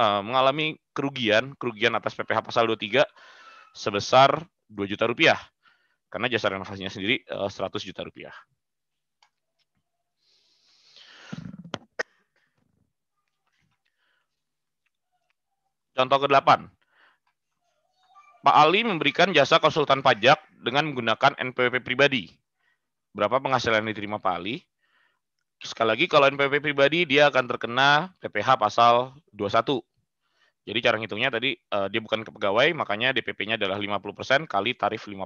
eh, mengalami kerugian, kerugian atas PPh pasal 23 sebesar 2 juta rupiah. Karena jasa renovasinya sendiri 100 eh, juta rupiah. Contoh ke-8. Pak Ali memberikan jasa konsultan pajak dengan menggunakan NPWP pribadi. Berapa penghasilan yang diterima Pak Ali? sekali lagi kalau NPP pribadi dia akan terkena PPH pasal 21. Jadi cara ngitungnya tadi uh, dia bukan pegawai makanya DPP-nya adalah 50% kali tarif 5%.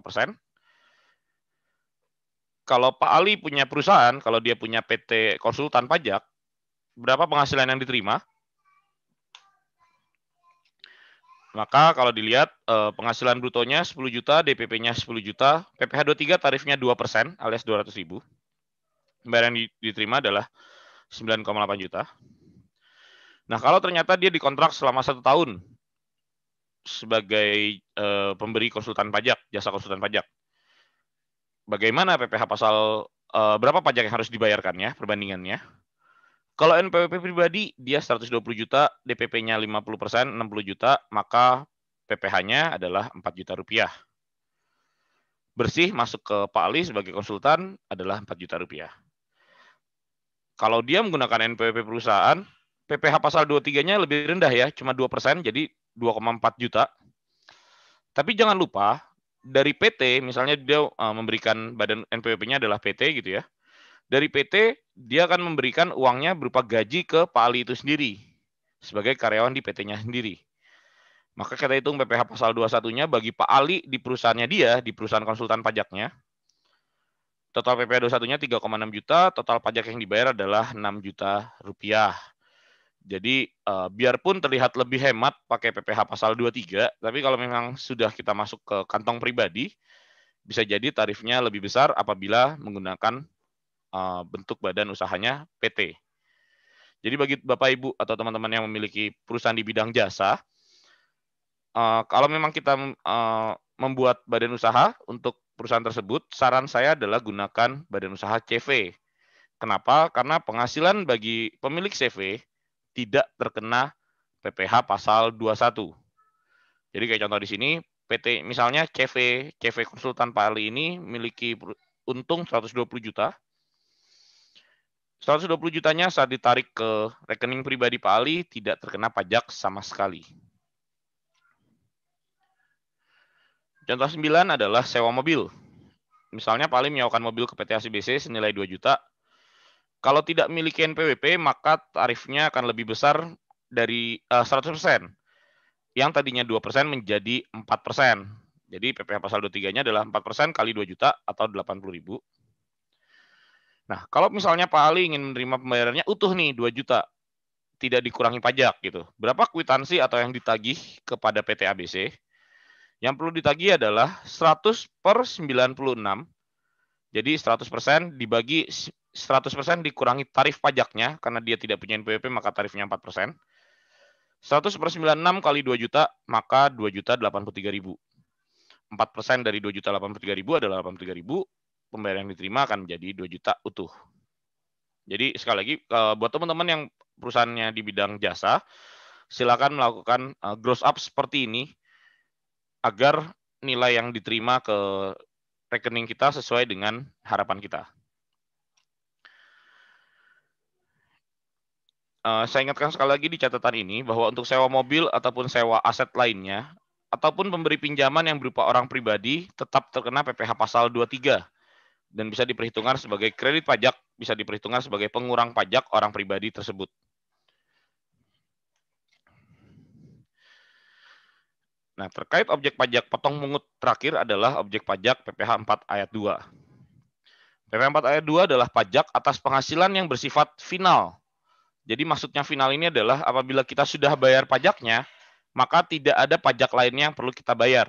Kalau Pak Ali punya perusahaan, kalau dia punya PT konsultan pajak, berapa penghasilan yang diterima? Maka kalau dilihat eh, penghasilan brutonya 10 juta, DPP-nya 10 juta, PPh 23 tarifnya 2% alias 200 ribu. Bayaran yang diterima adalah 9,8 juta. Nah, kalau ternyata dia dikontrak selama satu tahun sebagai e, pemberi konsultan pajak, jasa konsultan pajak, bagaimana PPh pasal e, berapa pajak yang harus dibayarkan ya perbandingannya? Kalau NPWP pribadi, dia 120 juta, DPP-nya 50 persen, 60 juta, maka PPh-nya adalah 4 juta rupiah. Bersih masuk ke Pak Ali sebagai konsultan adalah 4 juta rupiah. Kalau dia menggunakan NPWP perusahaan, PPh pasal 23-nya lebih rendah ya, cuma 2 persen, jadi 2,4 juta. Tapi jangan lupa, dari PT, misalnya dia eh, memberikan badan NPWP-nya adalah PT gitu ya, dari PT dia akan memberikan uangnya berupa gaji ke Pak Ali itu sendiri sebagai karyawan di PT-nya sendiri. Maka kita hitung PPh pasal 21-nya bagi Pak Ali di perusahaannya dia, di perusahaan konsultan pajaknya, Total PPh 21-nya 3,6 juta, total pajak yang dibayar adalah 6 juta rupiah. Jadi uh, biarpun terlihat lebih hemat pakai PPh pasal 23, tapi kalau memang sudah kita masuk ke kantong pribadi, bisa jadi tarifnya lebih besar apabila menggunakan uh, bentuk badan usahanya PT. Jadi bagi Bapak Ibu atau teman-teman yang memiliki perusahaan di bidang jasa, uh, kalau memang kita uh, membuat badan usaha untuk perusahaan tersebut, saran saya adalah gunakan badan usaha CV. Kenapa? Karena penghasilan bagi pemilik CV tidak terkena PPh pasal 21. Jadi kayak contoh di sini PT misalnya CV CV Konsultan Pali ini miliki untung 120 juta. 120 jutanya saat ditarik ke rekening pribadi Pak Ali tidak terkena pajak sama sekali. Contoh 9 adalah sewa mobil. Misalnya paling menyewakan mobil ke PT ACBC senilai 2 juta. Kalau tidak memiliki NPWP, maka tarifnya akan lebih besar dari uh, eh, 100%. Yang tadinya 2% menjadi 4%. Jadi PPh pasal 23-nya adalah 4% kali 2 juta atau 80 ribu. Nah, kalau misalnya Pak Ali ingin menerima pembayarannya utuh nih 2 juta, tidak dikurangi pajak gitu. Berapa kwitansi atau yang ditagih kepada PT ABC? Yang perlu ditagi adalah 100 per 96. Jadi 100% dibagi 100% dikurangi tarif pajaknya karena dia tidak punya NPWP maka tarifnya 4%. 100 per 96 kali 2 juta maka 2 juta 83 ribu. 4% persen dari 2 juta 83 ribu adalah 83 ribu. Pembayaran yang diterima akan menjadi 2 juta utuh. Jadi sekali lagi eh, buat teman-teman yang perusahaannya di bidang jasa, silakan melakukan eh, gross up seperti ini agar nilai yang diterima ke rekening kita sesuai dengan harapan kita. Eh, saya ingatkan sekali lagi di catatan ini bahwa untuk sewa mobil ataupun sewa aset lainnya ataupun pemberi pinjaman yang berupa orang pribadi tetap terkena PPh pasal 23 dan bisa diperhitungkan sebagai kredit pajak, bisa diperhitungkan sebagai pengurang pajak orang pribadi tersebut. Nah, terkait objek pajak potong mungut terakhir adalah objek pajak PPh 4 ayat 2. PPh 4 ayat 2 adalah pajak atas penghasilan yang bersifat final. Jadi maksudnya final ini adalah apabila kita sudah bayar pajaknya, maka tidak ada pajak lainnya yang perlu kita bayar.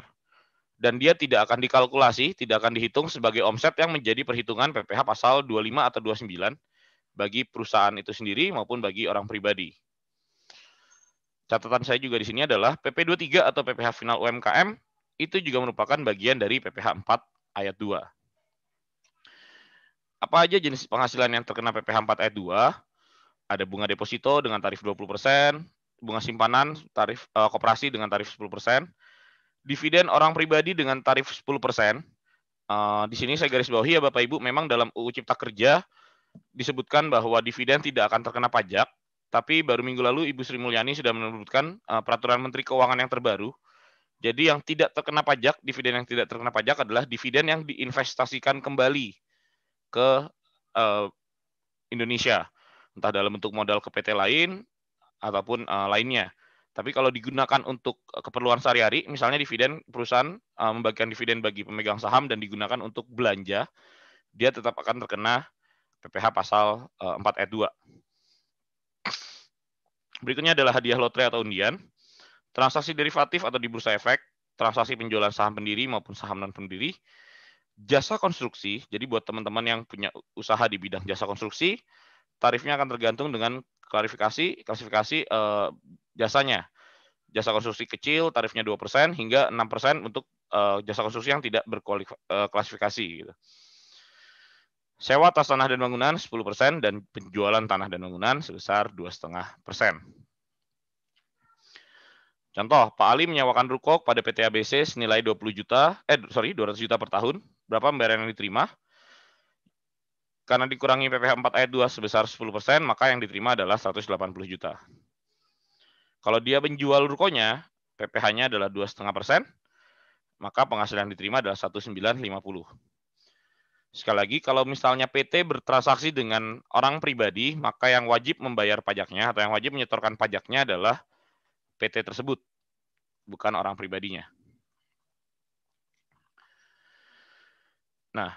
Dan dia tidak akan dikalkulasi, tidak akan dihitung sebagai omset yang menjadi perhitungan PPh pasal 25 atau 29 bagi perusahaan itu sendiri maupun bagi orang pribadi. Catatan saya juga di sini adalah PP23 atau PPh final UMKM itu juga merupakan bagian dari PPh 4 ayat 2. Apa aja jenis penghasilan yang terkena PPh 4 ayat 2? Ada bunga deposito dengan tarif 20%, bunga simpanan tarif uh, koperasi dengan tarif 10%, dividen orang pribadi dengan tarif 10%. Uh, eh, di sini saya garis bawahi ya Bapak Ibu, memang dalam UU Cipta Kerja disebutkan bahwa dividen tidak akan terkena pajak, tapi baru minggu lalu Ibu Sri Mulyani sudah menerbitkan uh, peraturan Menteri Keuangan yang terbaru. Jadi yang tidak terkena pajak, dividen yang tidak terkena pajak adalah dividen yang diinvestasikan kembali ke uh, Indonesia, entah dalam bentuk modal ke PT lain ataupun uh, lainnya. Tapi kalau digunakan untuk keperluan sehari-hari, misalnya dividen perusahaan uh, membagikan dividen bagi pemegang saham dan digunakan untuk belanja, dia tetap akan terkena PPh pasal uh, 4 e 2. Berikutnya adalah hadiah lotre atau undian, transaksi derivatif atau di bursa efek, transaksi penjualan saham pendiri maupun saham non pendiri, jasa konstruksi. Jadi buat teman-teman yang punya usaha di bidang jasa konstruksi, tarifnya akan tergantung dengan klarifikasi klasifikasi eh, jasanya. Jasa konstruksi kecil tarifnya 2% hingga 6% untuk eh, jasa konstruksi yang tidak berklasifikasi eh, gitu. Sewa atas tanah dan bangunan 10% dan penjualan tanah dan bangunan sebesar 2,5%. Contoh, Pak Ali menyewakan ruko pada PT ABC senilai 20 juta, eh sorry 200 juta per tahun. Berapa pembayaran yang diterima? Karena dikurangi PPh 4 ayat 2 sebesar 10%, maka yang diterima adalah 180 juta. Kalau dia menjual rukonya, PPh-nya adalah 2,5%, maka penghasilan yang diterima adalah 1950 Sekali lagi, kalau misalnya PT bertransaksi dengan orang pribadi, maka yang wajib membayar pajaknya atau yang wajib menyetorkan pajaknya adalah PT tersebut, bukan orang pribadinya. Nah,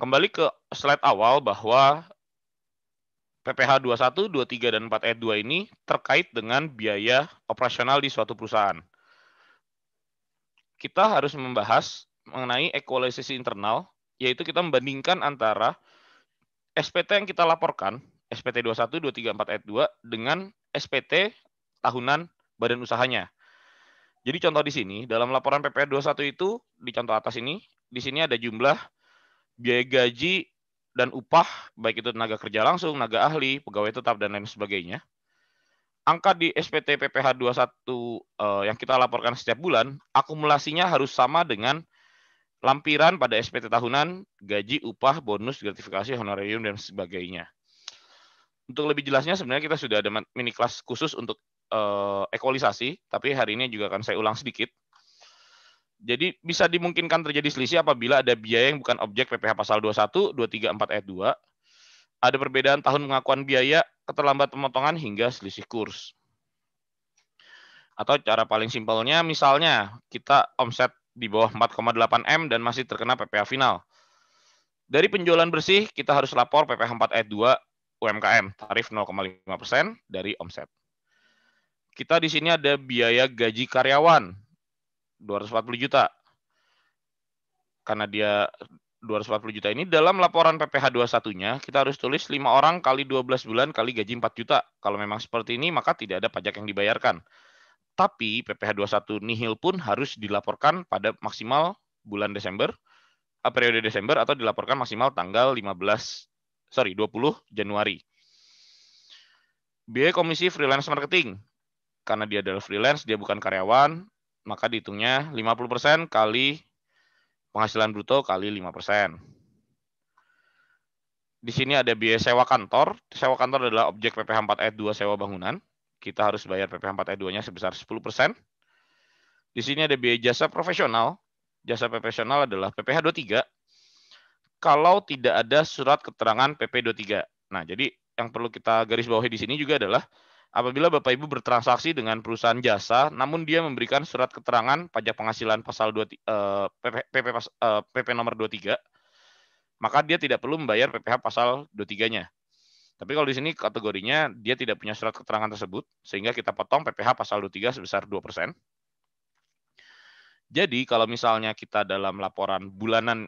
kembali ke slide awal bahwa PPh 21, 23, dan 4 ayat 2 ini terkait dengan biaya operasional di suatu perusahaan. Kita harus membahas mengenai equalization internal yaitu kita membandingkan antara SPT yang kita laporkan, SPT 21 234 ayat 2 dengan SPT tahunan badan usahanya. Jadi contoh di sini dalam laporan PP 21 itu di contoh atas ini, di sini ada jumlah biaya gaji dan upah baik itu tenaga kerja langsung, tenaga ahli, pegawai tetap dan lain sebagainya. Angka di SPT PPH 21 eh, yang kita laporkan setiap bulan akumulasinya harus sama dengan lampiran pada SPT tahunan, gaji, upah, bonus, gratifikasi, honorarium, dan sebagainya. Untuk lebih jelasnya, sebenarnya kita sudah ada mini kelas khusus untuk uh, eh, ekualisasi, tapi hari ini juga akan saya ulang sedikit. Jadi bisa dimungkinkan terjadi selisih apabila ada biaya yang bukan objek PPh pasal 21, 234 ayat 2. Ada perbedaan tahun pengakuan biaya, keterlambatan pemotongan hingga selisih kurs. Atau cara paling simpelnya misalnya kita omset di bawah 4,8 M dan masih terkena PPh final. Dari penjualan bersih, kita harus lapor PPh 4 ayat 2 UMKM, tarif 0,5% dari omset. Kita di sini ada biaya gaji karyawan 240 juta. Karena dia 240 juta ini dalam laporan PPh 21-nya kita harus tulis 5 orang kali 12 bulan kali gaji 4 juta. Kalau memang seperti ini maka tidak ada pajak yang dibayarkan. Tapi PPh 21 nihil pun harus dilaporkan pada maksimal bulan Desember, eh, periode Desember atau dilaporkan maksimal tanggal 15 sorry 20 Januari. Biaya komisi freelance marketing. Karena dia adalah freelance, dia bukan karyawan, maka dihitungnya 50% kali penghasilan bruto kali 5%. Di sini ada biaya sewa kantor. Sewa kantor adalah objek PPh 4 ayat 2 sewa bangunan kita harus bayar PPh 4 E2-nya sebesar 10%. Di sini ada biaya jasa profesional. Jasa profesional adalah PPh 23 kalau tidak ada surat keterangan PP 23. Nah, jadi yang perlu kita garis bawahi di sini juga adalah apabila Bapak Ibu bertransaksi dengan perusahaan jasa namun dia memberikan surat keterangan pajak penghasilan pasal 2 eh, PP, PP, eh, PP nomor 23 maka dia tidak perlu membayar PPh pasal 23-nya. Tapi kalau di sini kategorinya dia tidak punya surat keterangan tersebut, sehingga kita potong PPH pasal 23 sebesar 2%. Jadi kalau misalnya kita dalam laporan bulanan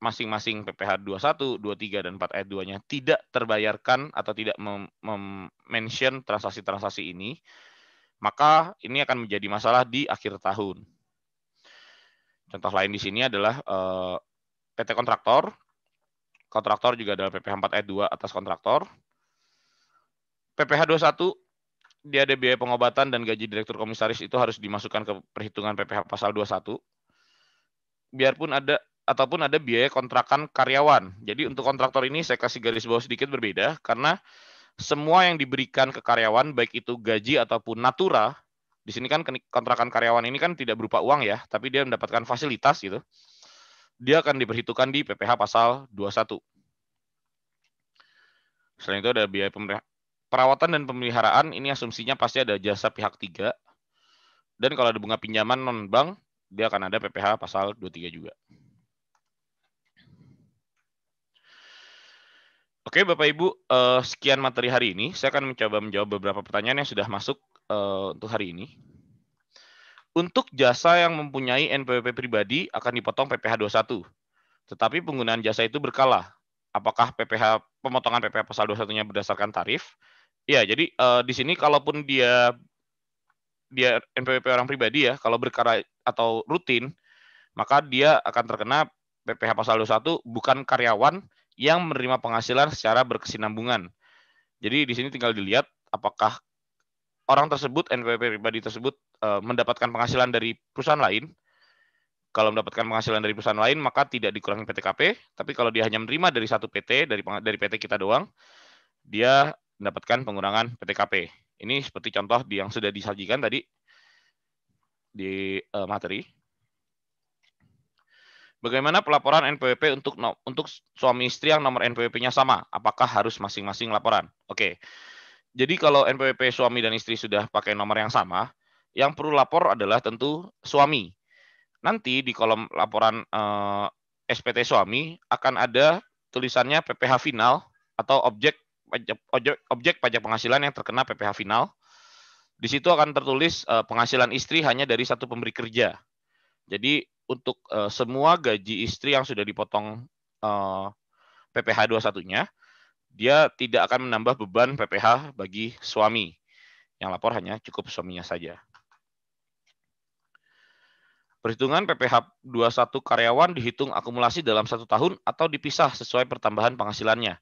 masing-masing PPH 21, 23, dan 4 ayat 2-nya tidak terbayarkan atau tidak mention transaksi-transaksi ini, maka ini akan menjadi masalah di akhir tahun. Contoh lain di sini adalah eh, PT kontraktor kontraktor juga adalah PPh 4 e 2 atas kontraktor. PPh 21 dia ada biaya pengobatan dan gaji direktur komisaris itu harus dimasukkan ke perhitungan PPh pasal 21. Biarpun ada ataupun ada biaya kontrakan karyawan. Jadi untuk kontraktor ini saya kasih garis bawah sedikit berbeda karena semua yang diberikan ke karyawan baik itu gaji ataupun natura di sini kan kontrakan karyawan ini kan tidak berupa uang ya, tapi dia mendapatkan fasilitas gitu dia akan diperhitungkan di PPh pasal 21. Selain itu ada biaya perawatan dan pemeliharaan, ini asumsinya pasti ada jasa pihak tiga. Dan kalau ada bunga pinjaman non-bank, dia akan ada PPh pasal 23 juga. Oke Bapak Ibu, eh, sekian materi hari ini. Saya akan mencoba menjawab beberapa pertanyaan yang sudah masuk eh, untuk hari ini. Untuk jasa yang mempunyai NPWP pribadi akan dipotong PPh 21. Tetapi penggunaan jasa itu berkala. Apakah PPh pemotongan PPh pasal 21-nya berdasarkan tarif? Ya, jadi uh, di sini kalaupun dia dia NPWP orang pribadi ya, kalau berkala atau rutin, maka dia akan terkena PPh pasal 21 bukan karyawan yang menerima penghasilan secara berkesinambungan. Jadi di sini tinggal dilihat apakah orang tersebut NPWP pribadi tersebut uh, mendapatkan penghasilan dari perusahaan lain kalau mendapatkan penghasilan dari perusahaan lain maka tidak dikurangi PTKP tapi kalau dia hanya menerima dari satu PT dari dari PT kita doang dia mendapatkan pengurangan PTKP ini seperti contoh yang sudah disajikan tadi di uh, materi Bagaimana pelaporan NPWP untuk untuk suami istri yang nomor NPWP-nya sama? Apakah harus masing-masing laporan? Oke. Okay. Jadi kalau NPWP suami dan istri sudah pakai nomor yang sama, yang perlu lapor adalah tentu suami. Nanti di kolom laporan eh, SPT suami akan ada tulisannya PPh final atau objek objek, objek pajak penghasilan yang terkena PPh final. Di situ akan tertulis eh, penghasilan istri hanya dari satu pemberi kerja. Jadi untuk eh, semua gaji istri yang sudah dipotong eh, PPh 21-nya dia tidak akan menambah beban PPh bagi suami. Yang lapor hanya cukup suaminya saja. Perhitungan PPh 21 karyawan dihitung akumulasi dalam satu tahun atau dipisah sesuai pertambahan penghasilannya.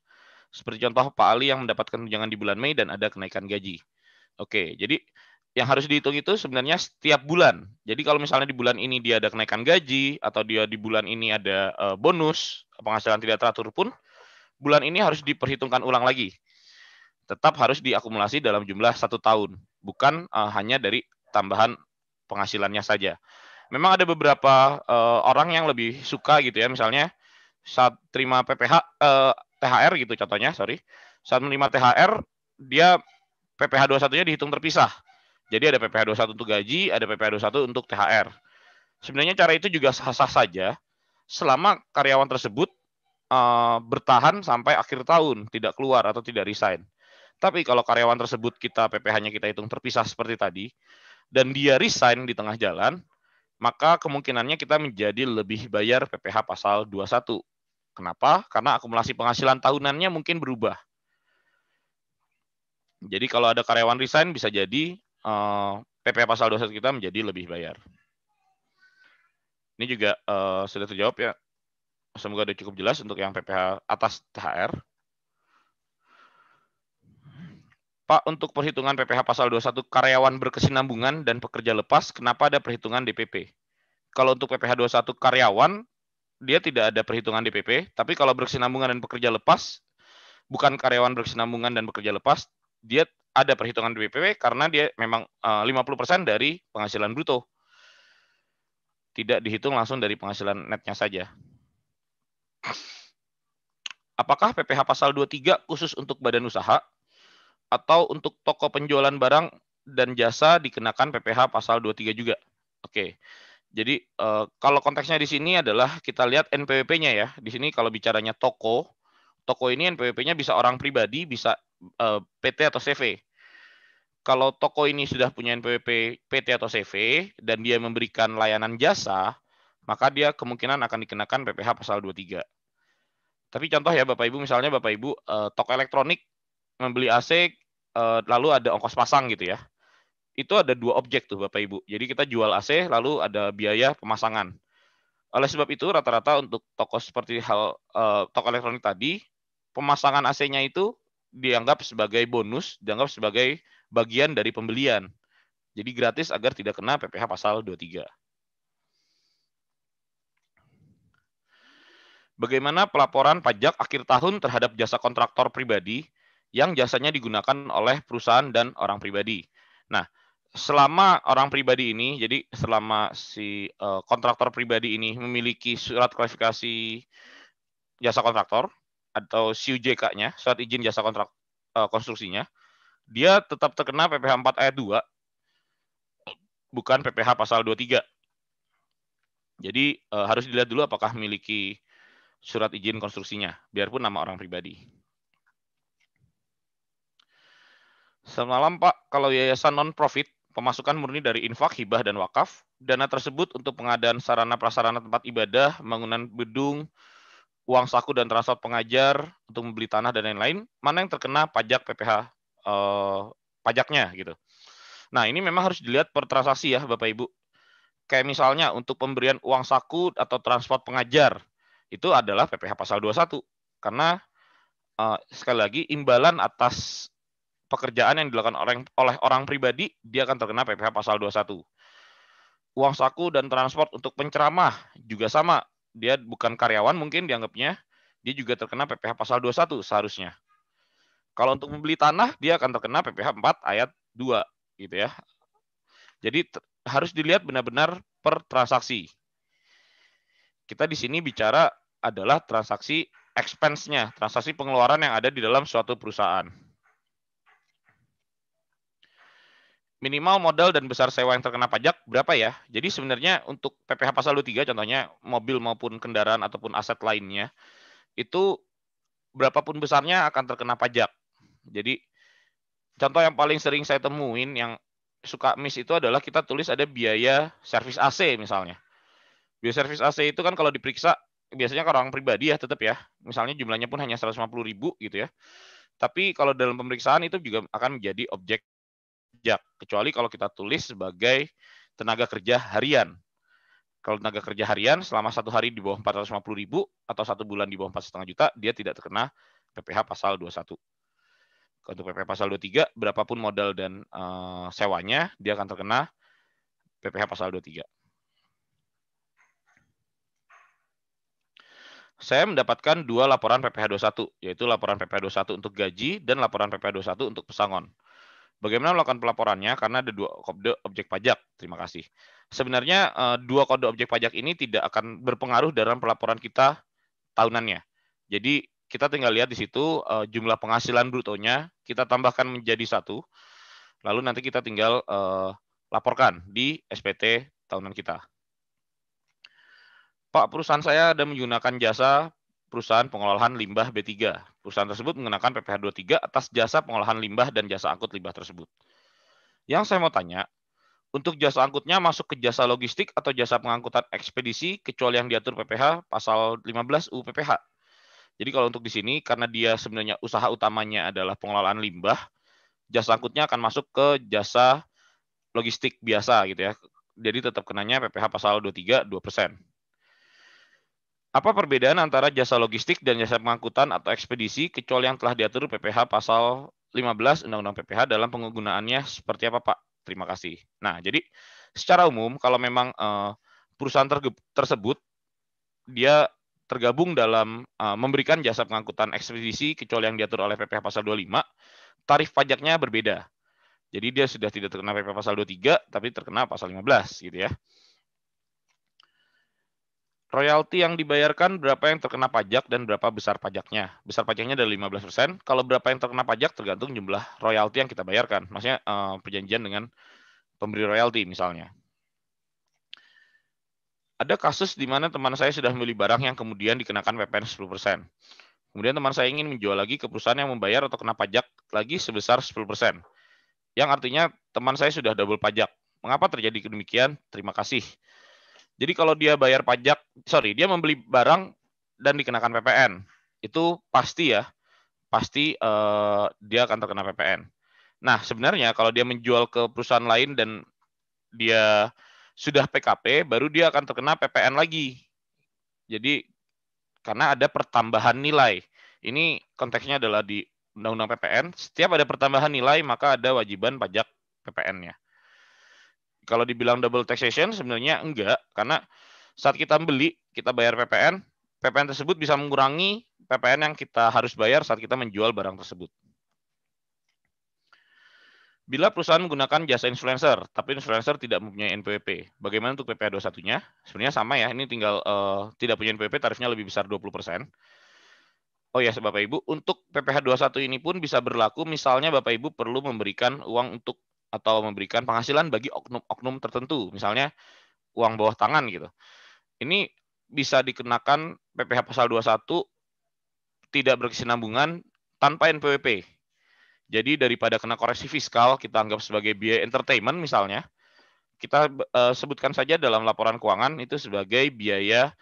Seperti contoh Pak Ali yang mendapatkan tunjangan di bulan Mei dan ada kenaikan gaji. Oke, jadi yang harus dihitung itu sebenarnya setiap bulan. Jadi kalau misalnya di bulan ini dia ada kenaikan gaji atau dia di bulan ini ada eh, bonus penghasilan tidak teratur pun bulan ini harus diperhitungkan ulang lagi. Tetap harus diakumulasi dalam jumlah satu tahun, bukan uh, hanya dari tambahan penghasilannya saja. Memang ada beberapa uh, orang yang lebih suka gitu ya, misalnya saat terima PPH uh, eh, THR gitu contohnya, sorry. Saat menerima THR, dia PPH 21-nya dihitung terpisah. Jadi ada PPH 21 untuk gaji, ada PPH 21 untuk THR. Sebenarnya cara itu juga sah-sah saja selama karyawan tersebut Eh, bertahan sampai akhir tahun, tidak keluar atau tidak resign. Tapi kalau karyawan tersebut kita PPh-nya kita hitung terpisah seperti tadi dan dia resign di tengah jalan, maka kemungkinannya kita menjadi lebih bayar PPh pasal 21. Kenapa? Karena akumulasi penghasilan tahunannya mungkin berubah. Jadi kalau ada karyawan resign bisa jadi PPh eh, pasal 21 kita menjadi lebih bayar. Ini juga eh, sudah terjawab ya Semoga sudah cukup jelas untuk yang PPH atas THR. Pak, untuk perhitungan PPH pasal 21 karyawan berkesinambungan dan pekerja lepas, kenapa ada perhitungan DPP? Kalau untuk PPH 21 karyawan, dia tidak ada perhitungan DPP, tapi kalau berkesinambungan dan pekerja lepas, bukan karyawan berkesinambungan dan pekerja lepas, dia ada perhitungan DPP karena dia memang 50% eh, dari penghasilan bruto. Tidak dihitung langsung dari penghasilan netnya saja. Apakah PPh pasal 23 khusus untuk badan usaha atau untuk toko penjualan barang dan jasa dikenakan PPh pasal 23 juga? Oke. Jadi eh, kalau konteksnya di sini adalah kita lihat NPWP-nya ya. Di sini kalau bicaranya toko, toko ini NPWP-nya bisa orang pribadi, bisa eh, PT atau CV kalau toko ini sudah punya NPWP PT atau CV dan dia memberikan layanan jasa, maka dia kemungkinan akan dikenakan PPh pasal 23. Tapi contoh ya Bapak Ibu misalnya Bapak Ibu eh, toko elektronik membeli AC eh, lalu ada ongkos pasang gitu ya. Itu ada dua objek tuh Bapak Ibu. Jadi kita jual AC lalu ada biaya pemasangan. Oleh sebab itu rata-rata untuk toko seperti hal eh, toko elektronik tadi pemasangan AC-nya itu dianggap sebagai bonus, dianggap sebagai bagian dari pembelian. Jadi gratis agar tidak kena PPh pasal 23. Bagaimana pelaporan pajak akhir tahun terhadap jasa kontraktor pribadi yang jasanya digunakan oleh perusahaan dan orang pribadi? Nah, selama orang pribadi ini, jadi selama si eh, kontraktor pribadi ini memiliki surat klasifikasi jasa kontraktor atau CUJK-nya, surat izin jasa kontrak eh, konstruksinya, dia tetap terkena PPh 4 ayat 2 bukan PPh pasal 23. Jadi eh, harus dilihat dulu apakah memiliki surat izin konstruksinya, biarpun nama orang pribadi. Selamat malam Pak, kalau yayasan non-profit, pemasukan murni dari infak, hibah, dan wakaf, dana tersebut untuk pengadaan sarana-prasarana tempat ibadah, bangunan gedung, uang saku dan transport pengajar untuk membeli tanah dan lain-lain, mana yang terkena pajak PPH eh, pajaknya gitu. Nah, ini memang harus dilihat per transaksi ya, Bapak Ibu. Kayak misalnya untuk pemberian uang saku atau transport pengajar, itu adalah PPh pasal 21 karena uh, sekali lagi imbalan atas pekerjaan yang dilakukan orang, oleh orang pribadi dia akan terkena PPh pasal 21. Uang saku dan transport untuk penceramah juga sama. Dia bukan karyawan mungkin dianggapnya, dia juga terkena PPh pasal 21 seharusnya. Kalau untuk membeli tanah dia akan terkena PPh 4 ayat 2 gitu ya. Jadi harus dilihat benar-benar per transaksi. Kita di sini bicara adalah transaksi expense-nya, transaksi pengeluaran yang ada di dalam suatu perusahaan. Minimal modal dan besar sewa yang terkena pajak berapa ya? Jadi sebenarnya untuk PPh pasal 23 contohnya mobil maupun kendaraan ataupun aset lainnya itu berapapun besarnya akan terkena pajak. Jadi contoh yang paling sering saya temuin yang suka miss itu adalah kita tulis ada biaya servis AC misalnya. Bio service AC itu kan kalau diperiksa biasanya ke orang pribadi ya tetap ya. Misalnya jumlahnya pun hanya 150 ribu gitu ya. Tapi kalau dalam pemeriksaan itu juga akan menjadi objek pajak. Kecuali kalau kita tulis sebagai tenaga kerja harian. Kalau tenaga kerja harian selama satu hari di bawah 450 ribu atau satu bulan di bawah 4,5 juta, dia tidak terkena PPH pasal 21. kalau Untuk PPH pasal 23, berapapun modal dan uh, sewanya, dia akan terkena PPH pasal 23. saya mendapatkan dua laporan PPh 21, yaitu laporan PPh 21 untuk gaji dan laporan PPh 21 untuk pesangon. Bagaimana melakukan pelaporannya? Karena ada dua kode objek pajak. Terima kasih. Sebenarnya eh, dua kode objek pajak ini tidak akan berpengaruh dalam pelaporan kita tahunannya. Jadi kita tinggal lihat di situ eh, jumlah penghasilan brutonya kita tambahkan menjadi satu. Lalu nanti kita tinggal eh, laporkan di SPT tahunan kita. Pak, perusahaan saya ada menggunakan jasa perusahaan pengolahan limbah B3. Perusahaan tersebut mengenakan PPh 23 atas jasa pengolahan limbah dan jasa angkut limbah tersebut. Yang saya mau tanya, untuk jasa angkutnya masuk ke jasa logistik atau jasa pengangkutan ekspedisi kecuali yang diatur PPh pasal 15 UU PPh. Jadi kalau untuk di sini karena dia sebenarnya usaha utamanya adalah pengelolaan limbah, jasa angkutnya akan masuk ke jasa logistik biasa gitu ya. Jadi tetap kenanya PPh pasal 23 2%. Apa perbedaan antara jasa logistik dan jasa pengangkutan atau ekspedisi kecuali yang telah diatur PPH pasal 15 Undang-Undang PPH dalam penggunaannya seperti apa Pak? Terima kasih. Nah, jadi secara umum kalau memang uh, perusahaan tersebut dia tergabung dalam uh, memberikan jasa pengangkutan ekspedisi kecuali yang diatur oleh PPH pasal 25, tarif pajaknya berbeda. Jadi dia sudah tidak terkena PPH pasal 23 tapi terkena pasal 15 gitu ya. Royalti yang dibayarkan berapa yang terkena pajak dan berapa besar pajaknya. Besar pajaknya dari 15%. Kalau berapa yang terkena pajak tergantung jumlah royalti yang kita bayarkan. Maksudnya uh, perjanjian dengan pemberi royalti misalnya. Ada kasus di mana teman saya sudah membeli barang yang kemudian dikenakan PPN 10%. Kemudian teman saya ingin menjual lagi ke perusahaan yang membayar atau kena pajak lagi sebesar 10%. Yang artinya teman saya sudah double pajak. Mengapa terjadi demikian? Terima kasih. Jadi kalau dia bayar pajak, sorry, dia membeli barang dan dikenakan PPN, itu pasti ya, pasti uh, dia akan terkena PPN. Nah, sebenarnya kalau dia menjual ke perusahaan lain dan dia sudah PKP, baru dia akan terkena PPN lagi. Jadi karena ada pertambahan nilai. Ini konteksnya adalah di Undang-Undang PPN, setiap ada pertambahan nilai maka ada wajiban pajak PPN-nya kalau dibilang double taxation sebenarnya enggak karena saat kita beli kita bayar PPN, PPN tersebut bisa mengurangi PPN yang kita harus bayar saat kita menjual barang tersebut. Bila perusahaan menggunakan jasa influencer, tapi influencer tidak mempunyai NPWP, bagaimana untuk PPh 21-nya? Sebenarnya sama ya, ini tinggal uh, tidak punya NPWP, tarifnya lebih besar 20%. Oh ya, Bapak Ibu, untuk PPh 21 ini pun bisa berlaku misalnya Bapak Ibu perlu memberikan uang untuk atau memberikan penghasilan bagi oknum-oknum tertentu, misalnya uang bawah tangan gitu. Ini bisa dikenakan PPh pasal 21 tidak berkesinambungan tanpa NPWP. Jadi daripada kena koreksi fiskal kita anggap sebagai biaya entertainment misalnya, kita uh, sebutkan saja dalam laporan keuangan itu sebagai biaya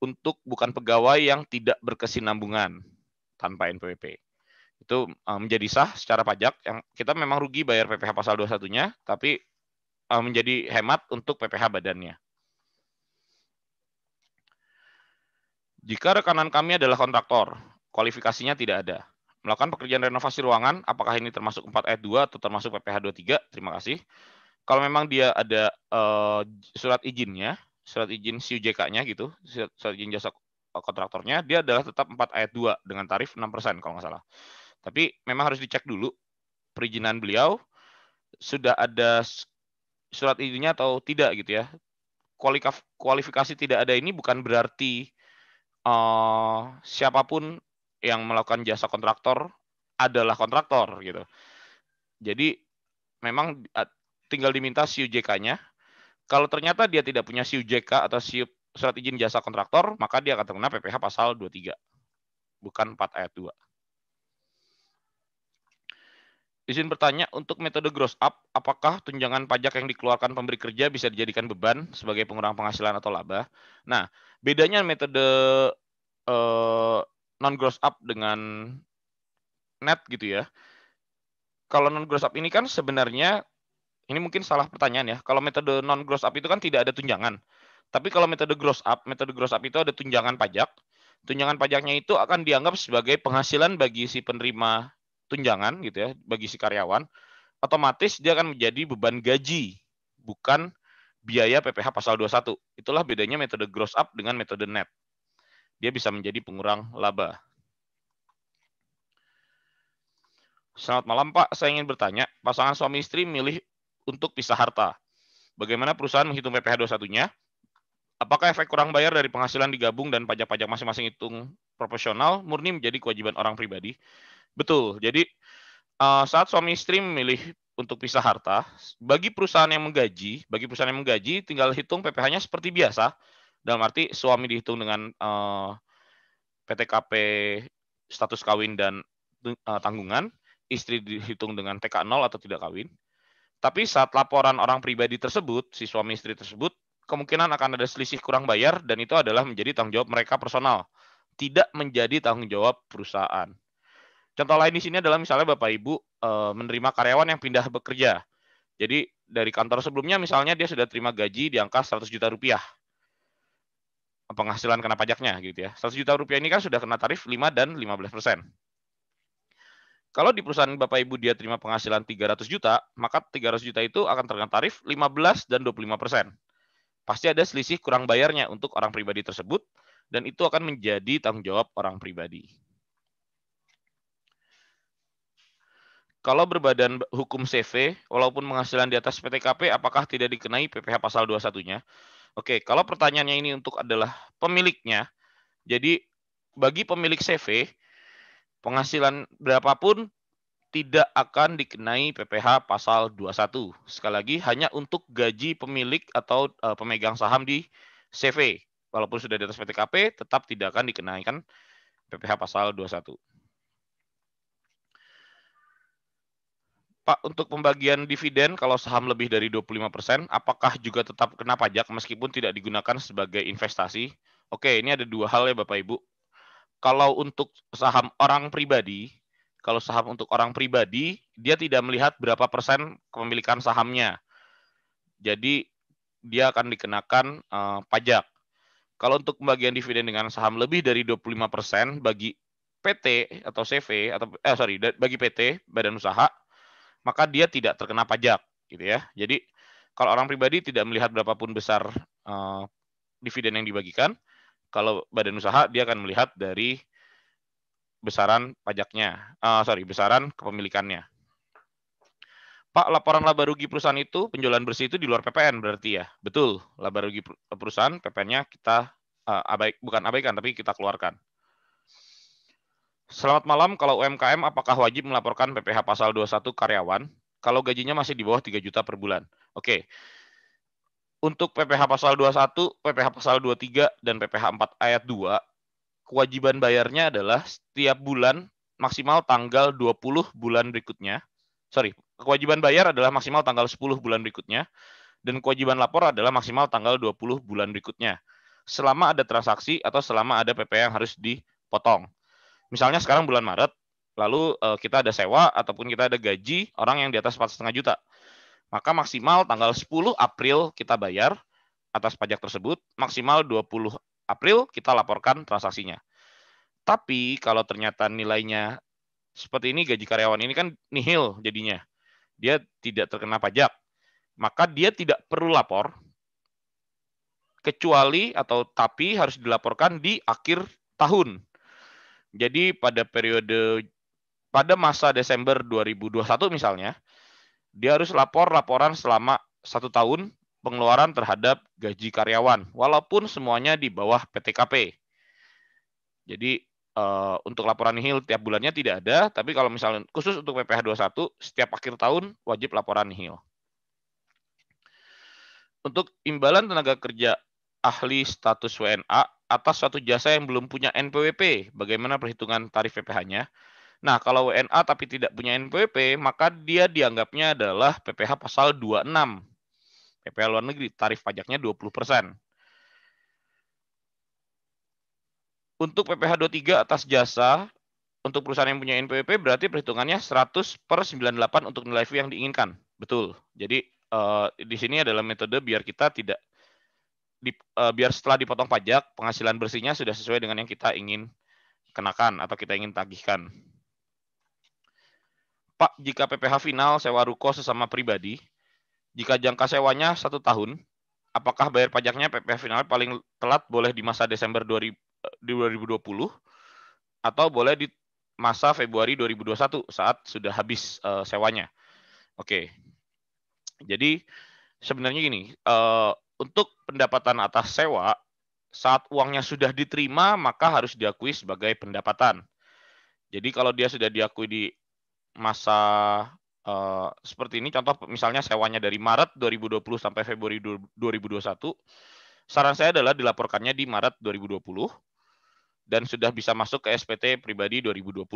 untuk bukan pegawai yang tidak berkesinambungan tanpa NPWP itu eh, menjadi sah secara pajak yang kita memang rugi bayar PPh pasal 21-nya tapi eh, menjadi hemat untuk PPh badannya. Jika rekanan kami adalah kontraktor, kualifikasinya tidak ada. Melakukan pekerjaan renovasi ruangan, apakah ini termasuk 4 ayat 2 atau termasuk PPh 23? Terima kasih. Kalau memang dia ada uh, surat izinnya, surat izin CUJK-nya gitu, surat, surat izin jasa kontraktornya, dia adalah tetap 4 ayat 2 dengan tarif 6% kalau nggak salah. Tapi memang harus dicek dulu perizinan beliau sudah ada surat izinnya atau tidak gitu ya. kualifikasi tidak ada ini bukan berarti uh, siapapun yang melakukan jasa kontraktor adalah kontraktor gitu. Jadi memang tinggal diminta siujk nya Kalau ternyata dia tidak punya siujk atau CUP surat izin jasa kontraktor, maka dia akan terkena PPH pasal 23 bukan 4 ayat 2. Izin bertanya, untuk metode gross up, apakah tunjangan pajak yang dikeluarkan pemberi kerja bisa dijadikan beban sebagai pengurang penghasilan atau laba? Nah, bedanya metode eh, non gross up dengan net gitu ya. Kalau non gross up ini kan sebenarnya ini mungkin salah pertanyaan ya. Kalau metode non gross up itu kan tidak ada tunjangan. Tapi kalau metode gross up, metode gross up itu ada tunjangan pajak. Tunjangan pajaknya itu akan dianggap sebagai penghasilan bagi si penerima tunjangan gitu ya bagi si karyawan, otomatis dia akan menjadi beban gaji, bukan biaya PPh pasal 21. Itulah bedanya metode gross up dengan metode net. Dia bisa menjadi pengurang laba. Selamat malam Pak, saya ingin bertanya, pasangan suami istri milih untuk pisah harta. Bagaimana perusahaan menghitung PPh 21-nya? Apakah efek kurang bayar dari penghasilan digabung dan pajak-pajak masing-masing hitung proporsional murni menjadi kewajiban orang pribadi? Betul. Jadi uh, saat suami istri memilih untuk pisah harta, bagi perusahaan yang menggaji, bagi perusahaan yang menggaji tinggal hitung PPh-nya seperti biasa. Dalam arti suami dihitung dengan uh, eh, PTKP status kawin dan uh, tanggungan, istri dihitung dengan TK0 atau tidak kawin. Tapi saat laporan orang pribadi tersebut, si suami istri tersebut, kemungkinan akan ada selisih kurang bayar dan itu adalah menjadi tanggung jawab mereka personal, tidak menjadi tanggung jawab perusahaan. Contoh lain di sini adalah misalnya Bapak Ibu e, menerima karyawan yang pindah bekerja. Jadi dari kantor sebelumnya misalnya dia sudah terima gaji di angka 100 juta rupiah. Penghasilan kena pajaknya gitu ya. 100 juta rupiah ini kan sudah kena tarif 5 dan 15 persen. Kalau di perusahaan Bapak Ibu dia terima penghasilan 300 juta, maka 300 juta itu akan terkena tarif 15 dan 25 persen. Pasti ada selisih kurang bayarnya untuk orang pribadi tersebut, dan itu akan menjadi tanggung jawab orang pribadi. kalau berbadan hukum CV, walaupun penghasilan di atas PTKP, apakah tidak dikenai PPh pasal 21-nya? Oke, kalau pertanyaannya ini untuk adalah pemiliknya, jadi bagi pemilik CV, penghasilan berapapun tidak akan dikenai PPh pasal 21. Sekali lagi, hanya untuk gaji pemilik atau uh, pemegang saham di CV. Walaupun sudah di atas PTKP, tetap tidak akan dikenakan PPh pasal 21. Pak, untuk pembagian dividen kalau saham lebih dari 25%, apakah juga tetap kena pajak meskipun tidak digunakan sebagai investasi? Oke, ini ada dua hal ya Bapak Ibu. Kalau untuk saham orang pribadi, kalau saham untuk orang pribadi, dia tidak melihat berapa persen kepemilikan sahamnya. Jadi dia akan dikenakan uh, pajak. Kalau untuk pembagian dividen dengan saham lebih dari 25% bagi PT atau CV atau eh sorry bagi PT badan usaha maka dia tidak terkena pajak gitu ya. Jadi kalau orang pribadi tidak melihat berapapun besar uh, dividen yang dibagikan, kalau badan usaha dia akan melihat dari besaran pajaknya, uh, sorry besaran kepemilikannya. Pak, laporan laba rugi perusahaan itu penjualan bersih itu di luar PPN berarti ya? Betul, laba rugi perusahaan PPN-nya kita uh, eh, abaik, bukan abaikan tapi kita keluarkan. Selamat malam, kalau UMKM apakah wajib melaporkan PPh pasal 21 karyawan kalau gajinya masih di bawah 3 juta per bulan? Oke. Untuk PPh pasal 21, PPh pasal 23 dan PPh 4 ayat 2, kewajiban bayarnya adalah setiap bulan maksimal tanggal 20 bulan berikutnya. Sorry, kewajiban bayar adalah maksimal tanggal 10 bulan berikutnya dan kewajiban lapor adalah maksimal tanggal 20 bulan berikutnya. Selama ada transaksi atau selama ada PPh yang harus dipotong misalnya sekarang bulan Maret, lalu uh, kita ada sewa ataupun kita ada gaji orang yang di atas 4,5 juta. Maka maksimal tanggal 10 April kita bayar atas pajak tersebut, maksimal 20 April kita laporkan transaksinya. Tapi kalau ternyata nilainya seperti ini gaji karyawan ini kan nihil jadinya. Dia tidak terkena pajak. Maka dia tidak perlu lapor kecuali atau tapi harus dilaporkan di akhir tahun jadi pada periode pada masa Desember 2021 misalnya, dia harus lapor laporan selama satu tahun pengeluaran terhadap gaji karyawan, walaupun semuanya di bawah PTKP. Jadi eh, untuk laporan nihil tiap bulannya tidak ada, tapi kalau misalnya khusus untuk PPh 21 setiap akhir tahun wajib laporan nihil. Untuk imbalan tenaga kerja ahli status WNA atas suatu jasa yang belum punya NPWP. Bagaimana perhitungan tarif PPh-nya? Nah, kalau WNA tapi tidak punya NPWP, maka dia dianggapnya adalah PPh pasal 26. PPh luar negeri, tarif pajaknya 20%. Untuk PPh 23 atas jasa, untuk perusahaan yang punya NPWP berarti perhitungannya 100 per 98 untuk nilai fee yang diinginkan. Betul. Jadi eh, di sini adalah metode biar kita tidak di, uh, biar setelah dipotong pajak penghasilan bersihnya sudah sesuai dengan yang kita ingin kenakan atau kita ingin tagihkan. Pak, jika PPH final sewa ruko sesama pribadi, jika jangka sewanya satu tahun, apakah bayar pajaknya PPH final paling telat boleh di masa Desember 2020 eh, atau boleh di masa Februari 2021 saat sudah habis uh, sewanya? Oke, jadi sebenarnya gini, uh, untuk pendapatan atas sewa, saat uangnya sudah diterima maka harus diakui sebagai pendapatan. Jadi kalau dia sudah diakui di masa uh, seperti ini contoh misalnya sewanya dari Maret 2020 sampai Februari 2021 saran saya adalah dilaporkannya di Maret 2020 dan sudah bisa masuk ke SPT pribadi 2020.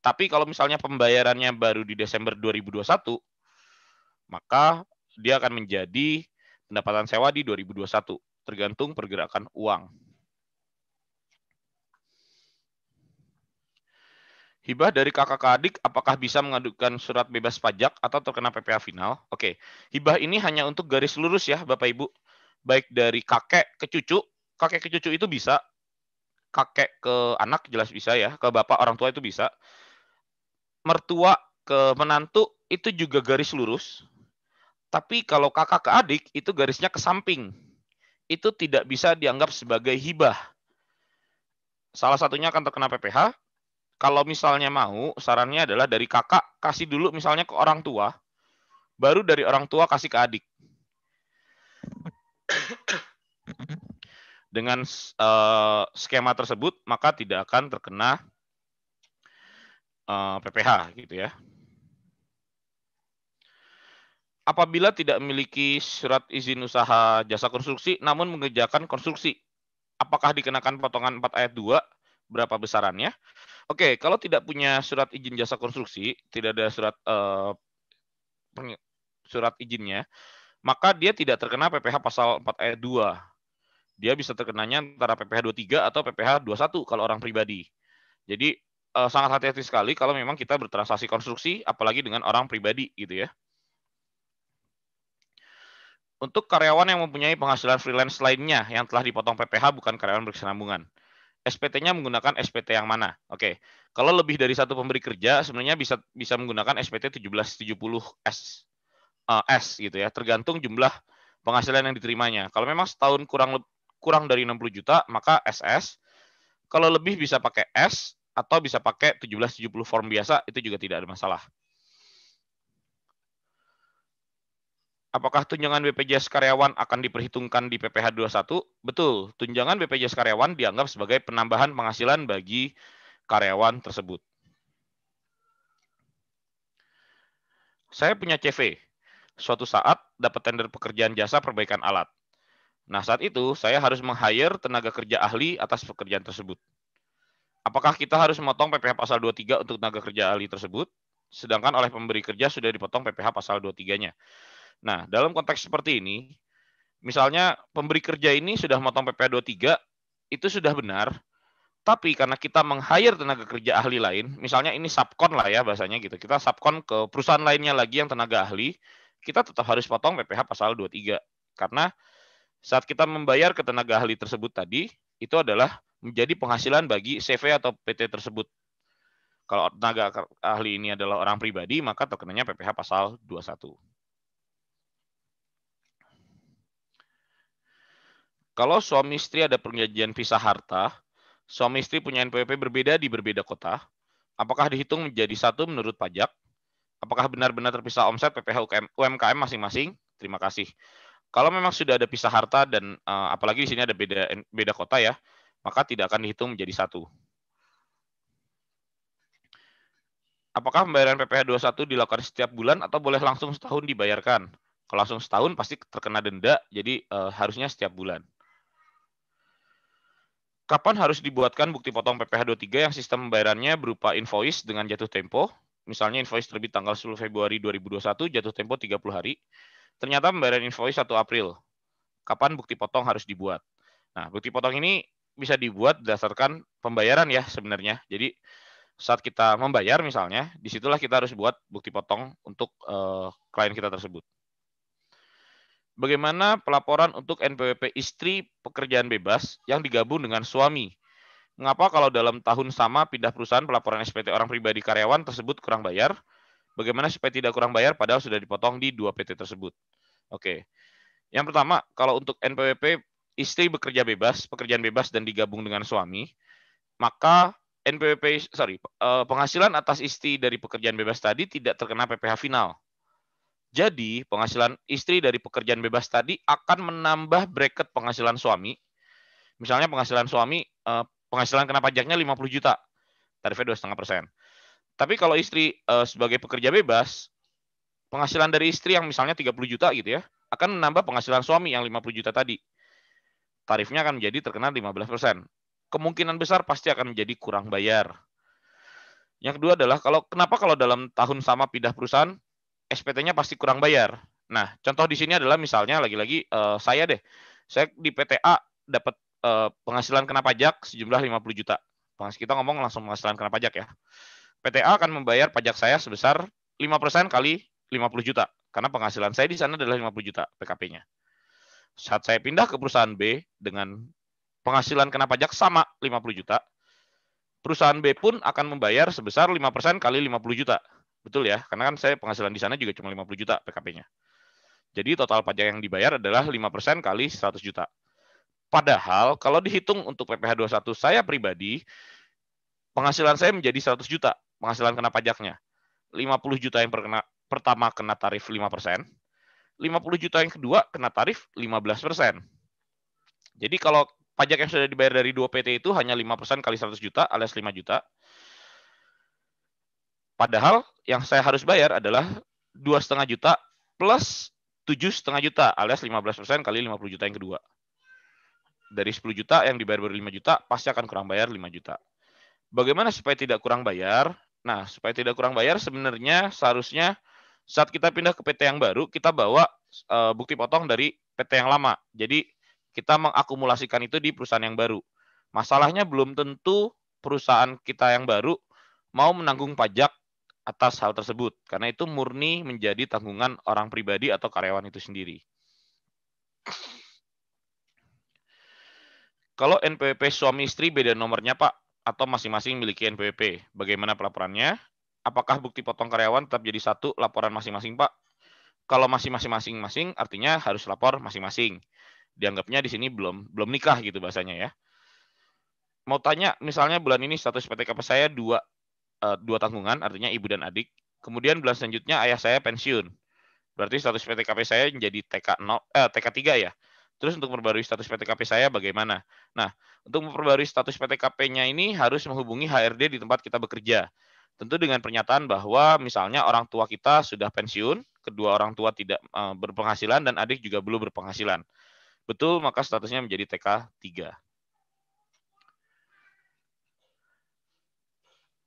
Tapi kalau misalnya pembayarannya baru di Desember 2021 maka dia akan menjadi pendapatan sewa di 2021, tergantung pergerakan uang. Hibah dari kakak ke adik apakah bisa mengadukan surat bebas pajak atau terkena PPh final? Oke, hibah ini hanya untuk garis lurus ya Bapak Ibu. Baik dari kakek ke cucu, kakek ke cucu itu bisa, kakek ke anak jelas bisa ya, ke bapak orang tua itu bisa. Mertua ke menantu itu juga garis lurus, tapi kalau kakak ke adik itu garisnya ke samping. Itu tidak bisa dianggap sebagai hibah. Salah satunya akan terkena PPH. Kalau misalnya mau, sarannya adalah dari kakak kasih dulu misalnya ke orang tua, baru dari orang tua kasih ke adik. Dengan uh, skema tersebut, maka tidak akan terkena uh, eh, PPH gitu ya apabila tidak memiliki surat izin usaha jasa konstruksi namun mengerjakan konstruksi. Apakah dikenakan potongan 4 ayat 2? Berapa besarannya? Oke, kalau tidak punya surat izin jasa konstruksi, tidak ada surat eh, surat izinnya, maka dia tidak terkena PPh pasal 4 ayat 2. Dia bisa terkenanya antara PPh 23 atau PPh 21 kalau orang pribadi. Jadi eh, sangat hati-hati sekali kalau memang kita bertransaksi konstruksi apalagi dengan orang pribadi gitu ya. Untuk karyawan yang mempunyai penghasilan freelance lainnya yang telah dipotong PPH bukan karyawan berkesinambungan. SPT-nya menggunakan SPT yang mana? Oke. Kalau lebih dari satu pemberi kerja sebenarnya bisa bisa menggunakan SPT 1770S uh, S gitu ya, tergantung jumlah penghasilan yang diterimanya. Kalau memang setahun kurang kurang dari 60 juta, maka SS. Kalau lebih bisa pakai S atau bisa pakai 1770 form biasa itu juga tidak ada masalah. Apakah tunjangan BPJS karyawan akan diperhitungkan di PPh 21? Betul, tunjangan BPJS karyawan dianggap sebagai penambahan penghasilan bagi karyawan tersebut. Saya punya CV. Suatu saat dapat tender pekerjaan jasa perbaikan alat. Nah, saat itu saya harus meng-hire tenaga kerja ahli atas pekerjaan tersebut. Apakah kita harus memotong PPh pasal 23 untuk tenaga kerja ahli tersebut? Sedangkan oleh pemberi kerja sudah dipotong PPh pasal 23-nya. Nah, dalam konteks seperti ini, misalnya pemberi kerja ini sudah motong PP23, itu sudah benar, tapi karena kita meng-hire tenaga kerja ahli lain, misalnya ini subkon lah ya bahasanya gitu, kita subkon ke perusahaan lainnya lagi yang tenaga ahli, kita tetap harus potong PPH pasal 23. Karena saat kita membayar ke tenaga ahli tersebut tadi, itu adalah menjadi penghasilan bagi CV atau PT tersebut kalau tenaga ahli ini adalah orang pribadi, maka terkenanya PPh pasal 21. Kalau suami istri ada perjanjian visa harta, suami istri punya NPWP berbeda di berbeda kota, apakah dihitung menjadi satu menurut pajak? Apakah benar-benar terpisah omset PPH UMKM masing-masing? Terima kasih. Kalau memang sudah ada pisah harta dan uh, apalagi di sini ada beda beda kota ya, maka tidak akan dihitung menjadi satu. Apakah pembayaran PPh 21 dilakukan setiap bulan atau boleh langsung setahun dibayarkan? Kalau langsung setahun pasti terkena denda, jadi uh, harusnya setiap bulan kapan harus dibuatkan bukti potong PPh 23 yang sistem pembayarannya berupa invoice dengan jatuh tempo? Misalnya invoice terbit tanggal 10 Februari 2021, jatuh tempo 30 hari. Ternyata pembayaran invoice 1 April. Kapan bukti potong harus dibuat? Nah, bukti potong ini bisa dibuat berdasarkan pembayaran ya sebenarnya. Jadi saat kita membayar misalnya, disitulah kita harus buat bukti potong untuk uh, klien kita tersebut bagaimana pelaporan untuk NPWP istri pekerjaan bebas yang digabung dengan suami. Mengapa kalau dalam tahun sama pindah perusahaan pelaporan SPT orang pribadi karyawan tersebut kurang bayar? Bagaimana supaya tidak kurang bayar padahal sudah dipotong di dua PT tersebut? Oke. Yang pertama, kalau untuk NPWP istri bekerja bebas, pekerjaan bebas dan digabung dengan suami, maka NPWP sorry, eh, penghasilan atas istri dari pekerjaan bebas tadi tidak terkena PPh final jadi, penghasilan istri dari pekerjaan bebas tadi akan menambah bracket penghasilan suami. Misalnya penghasilan suami, eh, penghasilan kena pajaknya 50 juta. Tarifnya 2,5 persen. Tapi kalau istri eh, sebagai pekerja bebas, penghasilan dari istri yang misalnya 30 juta gitu ya, akan menambah penghasilan suami yang 50 juta tadi. Tarifnya akan menjadi terkena 15 persen. Kemungkinan besar pasti akan menjadi kurang bayar. Yang kedua adalah kalau kenapa kalau dalam tahun sama pindah perusahaan SPT-nya pasti kurang bayar. Nah, contoh di sini adalah misalnya lagi-lagi uh, saya deh, saya di PTA dapat uh, penghasilan kena pajak sejumlah 50 juta. Penghasilan kita ngomong langsung penghasilan kena pajak ya. PTA akan membayar pajak saya sebesar 5% kali 50 juta karena penghasilan saya di sana adalah 50 juta PKP-nya. Saat saya pindah ke perusahaan B dengan penghasilan kena pajak sama 50 juta, perusahaan B pun akan membayar sebesar 5% kali 50 juta Betul ya, karena kan saya penghasilan di sana juga cuma 50 juta PKP-nya. Jadi total pajak yang dibayar adalah 5% kali 100 juta. Padahal kalau dihitung untuk PPh 21 saya pribadi, penghasilan saya menjadi 100 juta penghasilan kena pajaknya. 50 juta yang perkena, pertama kena tarif 5%, 50 juta yang kedua kena tarif 15%. Jadi kalau pajak yang sudah dibayar dari 2 PT itu hanya 5% kali 100 juta alias 5 juta. Padahal yang saya harus bayar adalah dua setengah juta plus tujuh setengah juta alias 15 persen kali 50 juta yang kedua. Dari 10 juta yang dibayar baru 5 juta pasti akan kurang bayar 5 juta. Bagaimana supaya tidak kurang bayar? Nah, supaya tidak kurang bayar sebenarnya seharusnya saat kita pindah ke PT yang baru kita bawa e, bukti potong dari PT yang lama. Jadi kita mengakumulasikan itu di perusahaan yang baru. Masalahnya belum tentu perusahaan kita yang baru mau menanggung pajak atas hal tersebut karena itu murni menjadi tanggungan orang pribadi atau karyawan itu sendiri. Kalau NPWP suami istri beda nomornya Pak atau masing-masing memiliki NPWP, bagaimana pelaporannya? Apakah bukti potong karyawan tetap jadi satu laporan masing-masing Pak? Kalau masih masing-masing artinya harus lapor masing-masing. Dianggapnya di sini belum belum nikah gitu bahasanya ya mau tanya, misalnya bulan ini status PTKP saya dua Eh, dua tanggungan, artinya ibu dan adik. Kemudian bulan selanjutnya ayah saya pensiun. Berarti status PTKP saya menjadi TK0 eh, TK3 ya. Terus untuk memperbarui status PTKP saya bagaimana? Nah, untuk memperbarui status PTKP-nya ini harus menghubungi HRD di tempat kita bekerja. Tentu dengan pernyataan bahwa misalnya orang tua kita sudah pensiun, kedua orang tua tidak eh, berpenghasilan dan adik juga belum berpenghasilan. Betul, maka statusnya menjadi TK 3.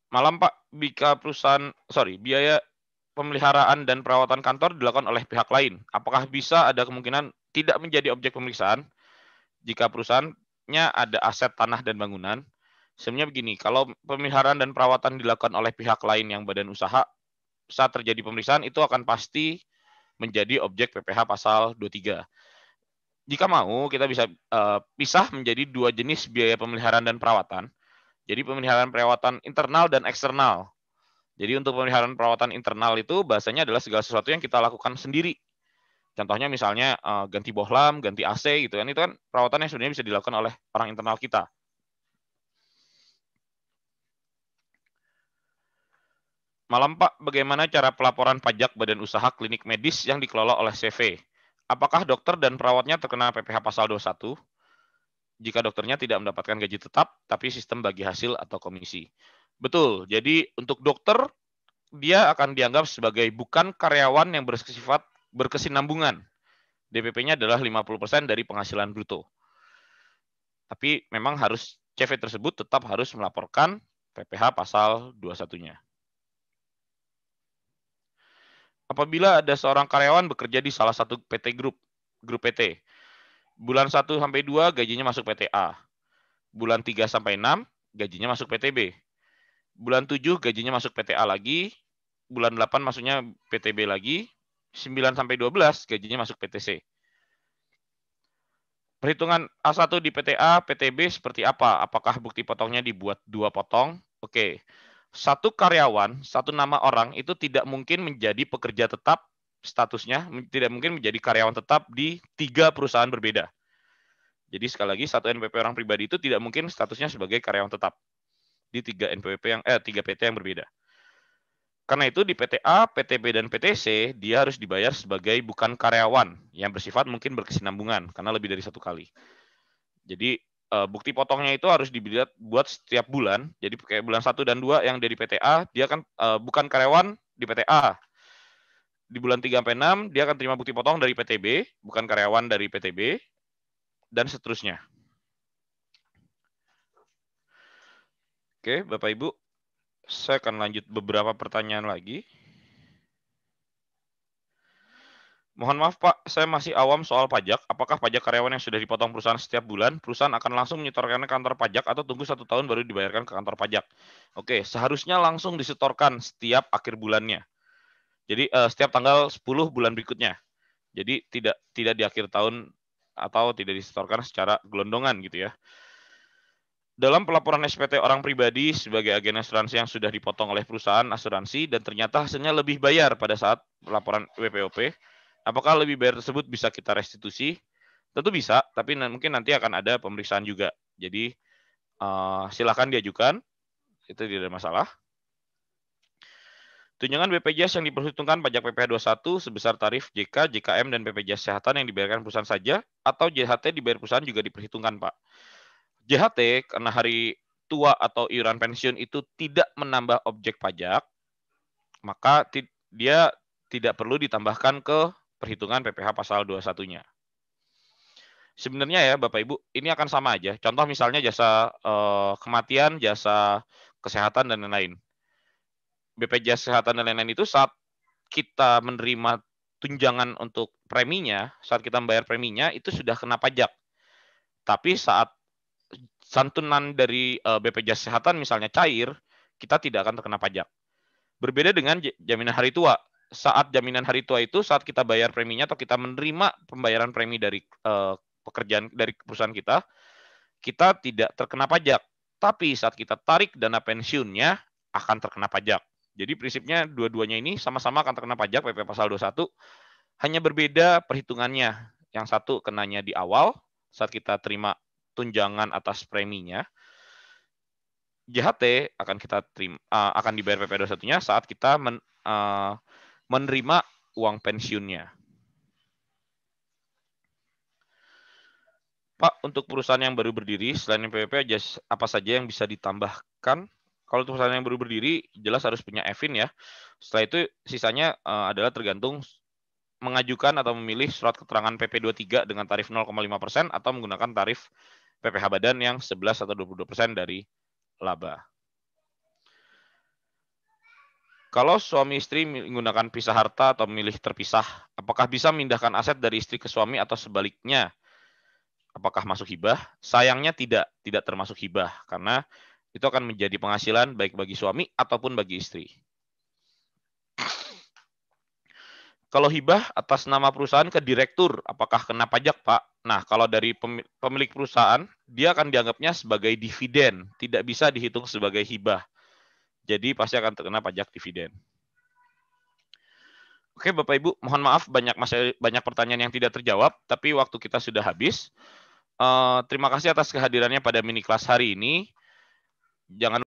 Malam Pak, bika perusahaan, sorry, biaya pemeliharaan dan perawatan kantor dilakukan oleh pihak lain. Apakah bisa ada kemungkinan tidak menjadi objek pemeriksaan jika perusahaannya ada aset tanah dan bangunan? Sebenarnya begini, kalau pemeliharaan dan perawatan dilakukan oleh pihak lain yang badan usaha, saat terjadi pemeriksaan itu akan pasti menjadi objek PPH pasal 23. Jika mau, kita bisa uh, pisah menjadi dua jenis biaya pemeliharaan dan perawatan. Jadi pemeliharaan perawatan internal dan eksternal. Jadi untuk pemeliharaan perawatan internal itu bahasanya adalah segala sesuatu yang kita lakukan sendiri. Contohnya misalnya eh, ganti bohlam, ganti AC gitu kan. Itu kan perawatan yang sebenarnya bisa dilakukan oleh orang internal kita. Malam Pak, bagaimana cara pelaporan pajak badan usaha klinik medis yang dikelola oleh CV? Apakah dokter dan perawatnya terkena PPh pasal 21? jika dokternya tidak mendapatkan gaji tetap, tapi sistem bagi hasil atau komisi. Betul. Jadi untuk dokter, dia akan dianggap sebagai bukan karyawan yang bersifat berkesinambungan. DPP-nya adalah 50% dari penghasilan bruto. Tapi memang harus CV tersebut tetap harus melaporkan PPH pasal 21-nya. Apabila ada seorang karyawan bekerja di salah satu PT grup, grup PT, Bulan 1 sampai 2 gajinya masuk PTA. Bulan 3 sampai 6 gajinya masuk PTB. Bulan 7 gajinya masuk PTA lagi, bulan 8 masuknya PTB lagi, 9 sampai 12 gajinya masuk PTC. Perhitungan A1 di PTA, PTB seperti apa? Apakah bukti potongnya dibuat dua potong? Oke. Satu karyawan, satu nama orang itu tidak mungkin menjadi pekerja tetap statusnya tidak mungkin menjadi karyawan tetap di tiga perusahaan berbeda. Jadi sekali lagi satu NPWP orang pribadi itu tidak mungkin statusnya sebagai karyawan tetap di tiga NPWP yang eh tiga PT yang berbeda. Karena itu di PT A, PT B dan PT C dia harus dibayar sebagai bukan karyawan yang bersifat mungkin berkesinambungan karena lebih dari satu kali. Jadi eh, bukti potongnya itu harus dibuat buat setiap bulan. Jadi kayak bulan satu dan dua yang dari PT A dia kan eh, bukan karyawan di PT A di bulan 3 sampai 6 dia akan terima bukti potong dari PTB, bukan karyawan dari PTB dan seterusnya. Oke, Bapak Ibu, saya akan lanjut beberapa pertanyaan lagi. Mohon maaf Pak, saya masih awam soal pajak. Apakah pajak karyawan yang sudah dipotong perusahaan setiap bulan, perusahaan akan langsung menyetorkannya ke kantor pajak atau tunggu satu tahun baru dibayarkan ke kantor pajak? Oke, seharusnya langsung disetorkan setiap akhir bulannya. Jadi uh, setiap tanggal 10 bulan berikutnya. Jadi tidak tidak di akhir tahun atau tidak disetorkan secara gelondongan gitu ya. Dalam pelaporan SPT orang pribadi sebagai agen asuransi yang sudah dipotong oleh perusahaan asuransi dan ternyata hasilnya lebih bayar pada saat pelaporan WPOP, apakah lebih bayar tersebut bisa kita restitusi? Tentu bisa, tapi mungkin nanti akan ada pemeriksaan juga. Jadi uh, eh, silahkan diajukan, itu tidak ada masalah. Tunjangan BPJS yang diperhitungkan pajak PPh 21 sebesar tarif JK, JKM, dan BPJS Kesehatan yang dibayarkan perusahaan saja atau JHT dibayar perusahaan juga diperhitungkan, Pak. JHT karena hari tua atau iuran pensiun itu tidak menambah objek pajak, maka dia tidak perlu ditambahkan ke perhitungan PPh pasal 21-nya. Sebenarnya ya Bapak Ibu, ini akan sama aja. Contoh misalnya jasa eh, kematian, jasa kesehatan dan lain-lain BPJS Kesehatan dan lain-lain itu saat kita menerima tunjangan untuk preminya, saat kita membayar preminya itu sudah kena pajak. Tapi saat santunan dari eh, BPJS Kesehatan misalnya cair, kita tidak akan terkena pajak. Berbeda dengan jaminan hari tua. Saat jaminan hari tua itu saat kita bayar preminya atau kita menerima pembayaran premi dari eh, pekerjaan dari perusahaan kita, kita tidak terkena pajak. Tapi saat kita tarik dana pensiunnya akan terkena pajak. Jadi prinsipnya dua-duanya ini sama-sama akan terkena pajak PP pasal 21, hanya berbeda perhitungannya. Yang satu kenanya di awal saat kita terima tunjangan atas preminya. JHT akan kita terima uh, akan dibayar PP 21-nya saat kita men, uh, menerima uang pensiunnya. Pak, untuk perusahaan yang baru berdiri, selain PPP, apa saja yang bisa ditambahkan kalau perusahaan yang baru berdiri jelas harus punya EVIN ya. Setelah itu sisanya uh, adalah tergantung mengajukan atau memilih surat keterangan PP23 dengan tarif 0,5% atau menggunakan tarif PPh badan yang 11 atau 22% dari laba. Kalau suami istri menggunakan pisah harta atau memilih terpisah, apakah bisa memindahkan aset dari istri ke suami atau sebaliknya? Apakah masuk hibah? Sayangnya tidak, tidak termasuk hibah karena itu akan menjadi penghasilan baik bagi suami ataupun bagi istri. Kalau hibah atas nama perusahaan ke direktur, apakah kena pajak, Pak? Nah, kalau dari pemilik perusahaan, dia akan dianggapnya sebagai dividen, tidak bisa dihitung sebagai hibah. Jadi pasti akan terkena pajak dividen. Oke, Bapak Ibu, mohon maaf banyak masih banyak pertanyaan yang tidak terjawab, tapi waktu kita sudah habis. Eh, terima kasih atas kehadirannya pada mini kelas hari ini jangan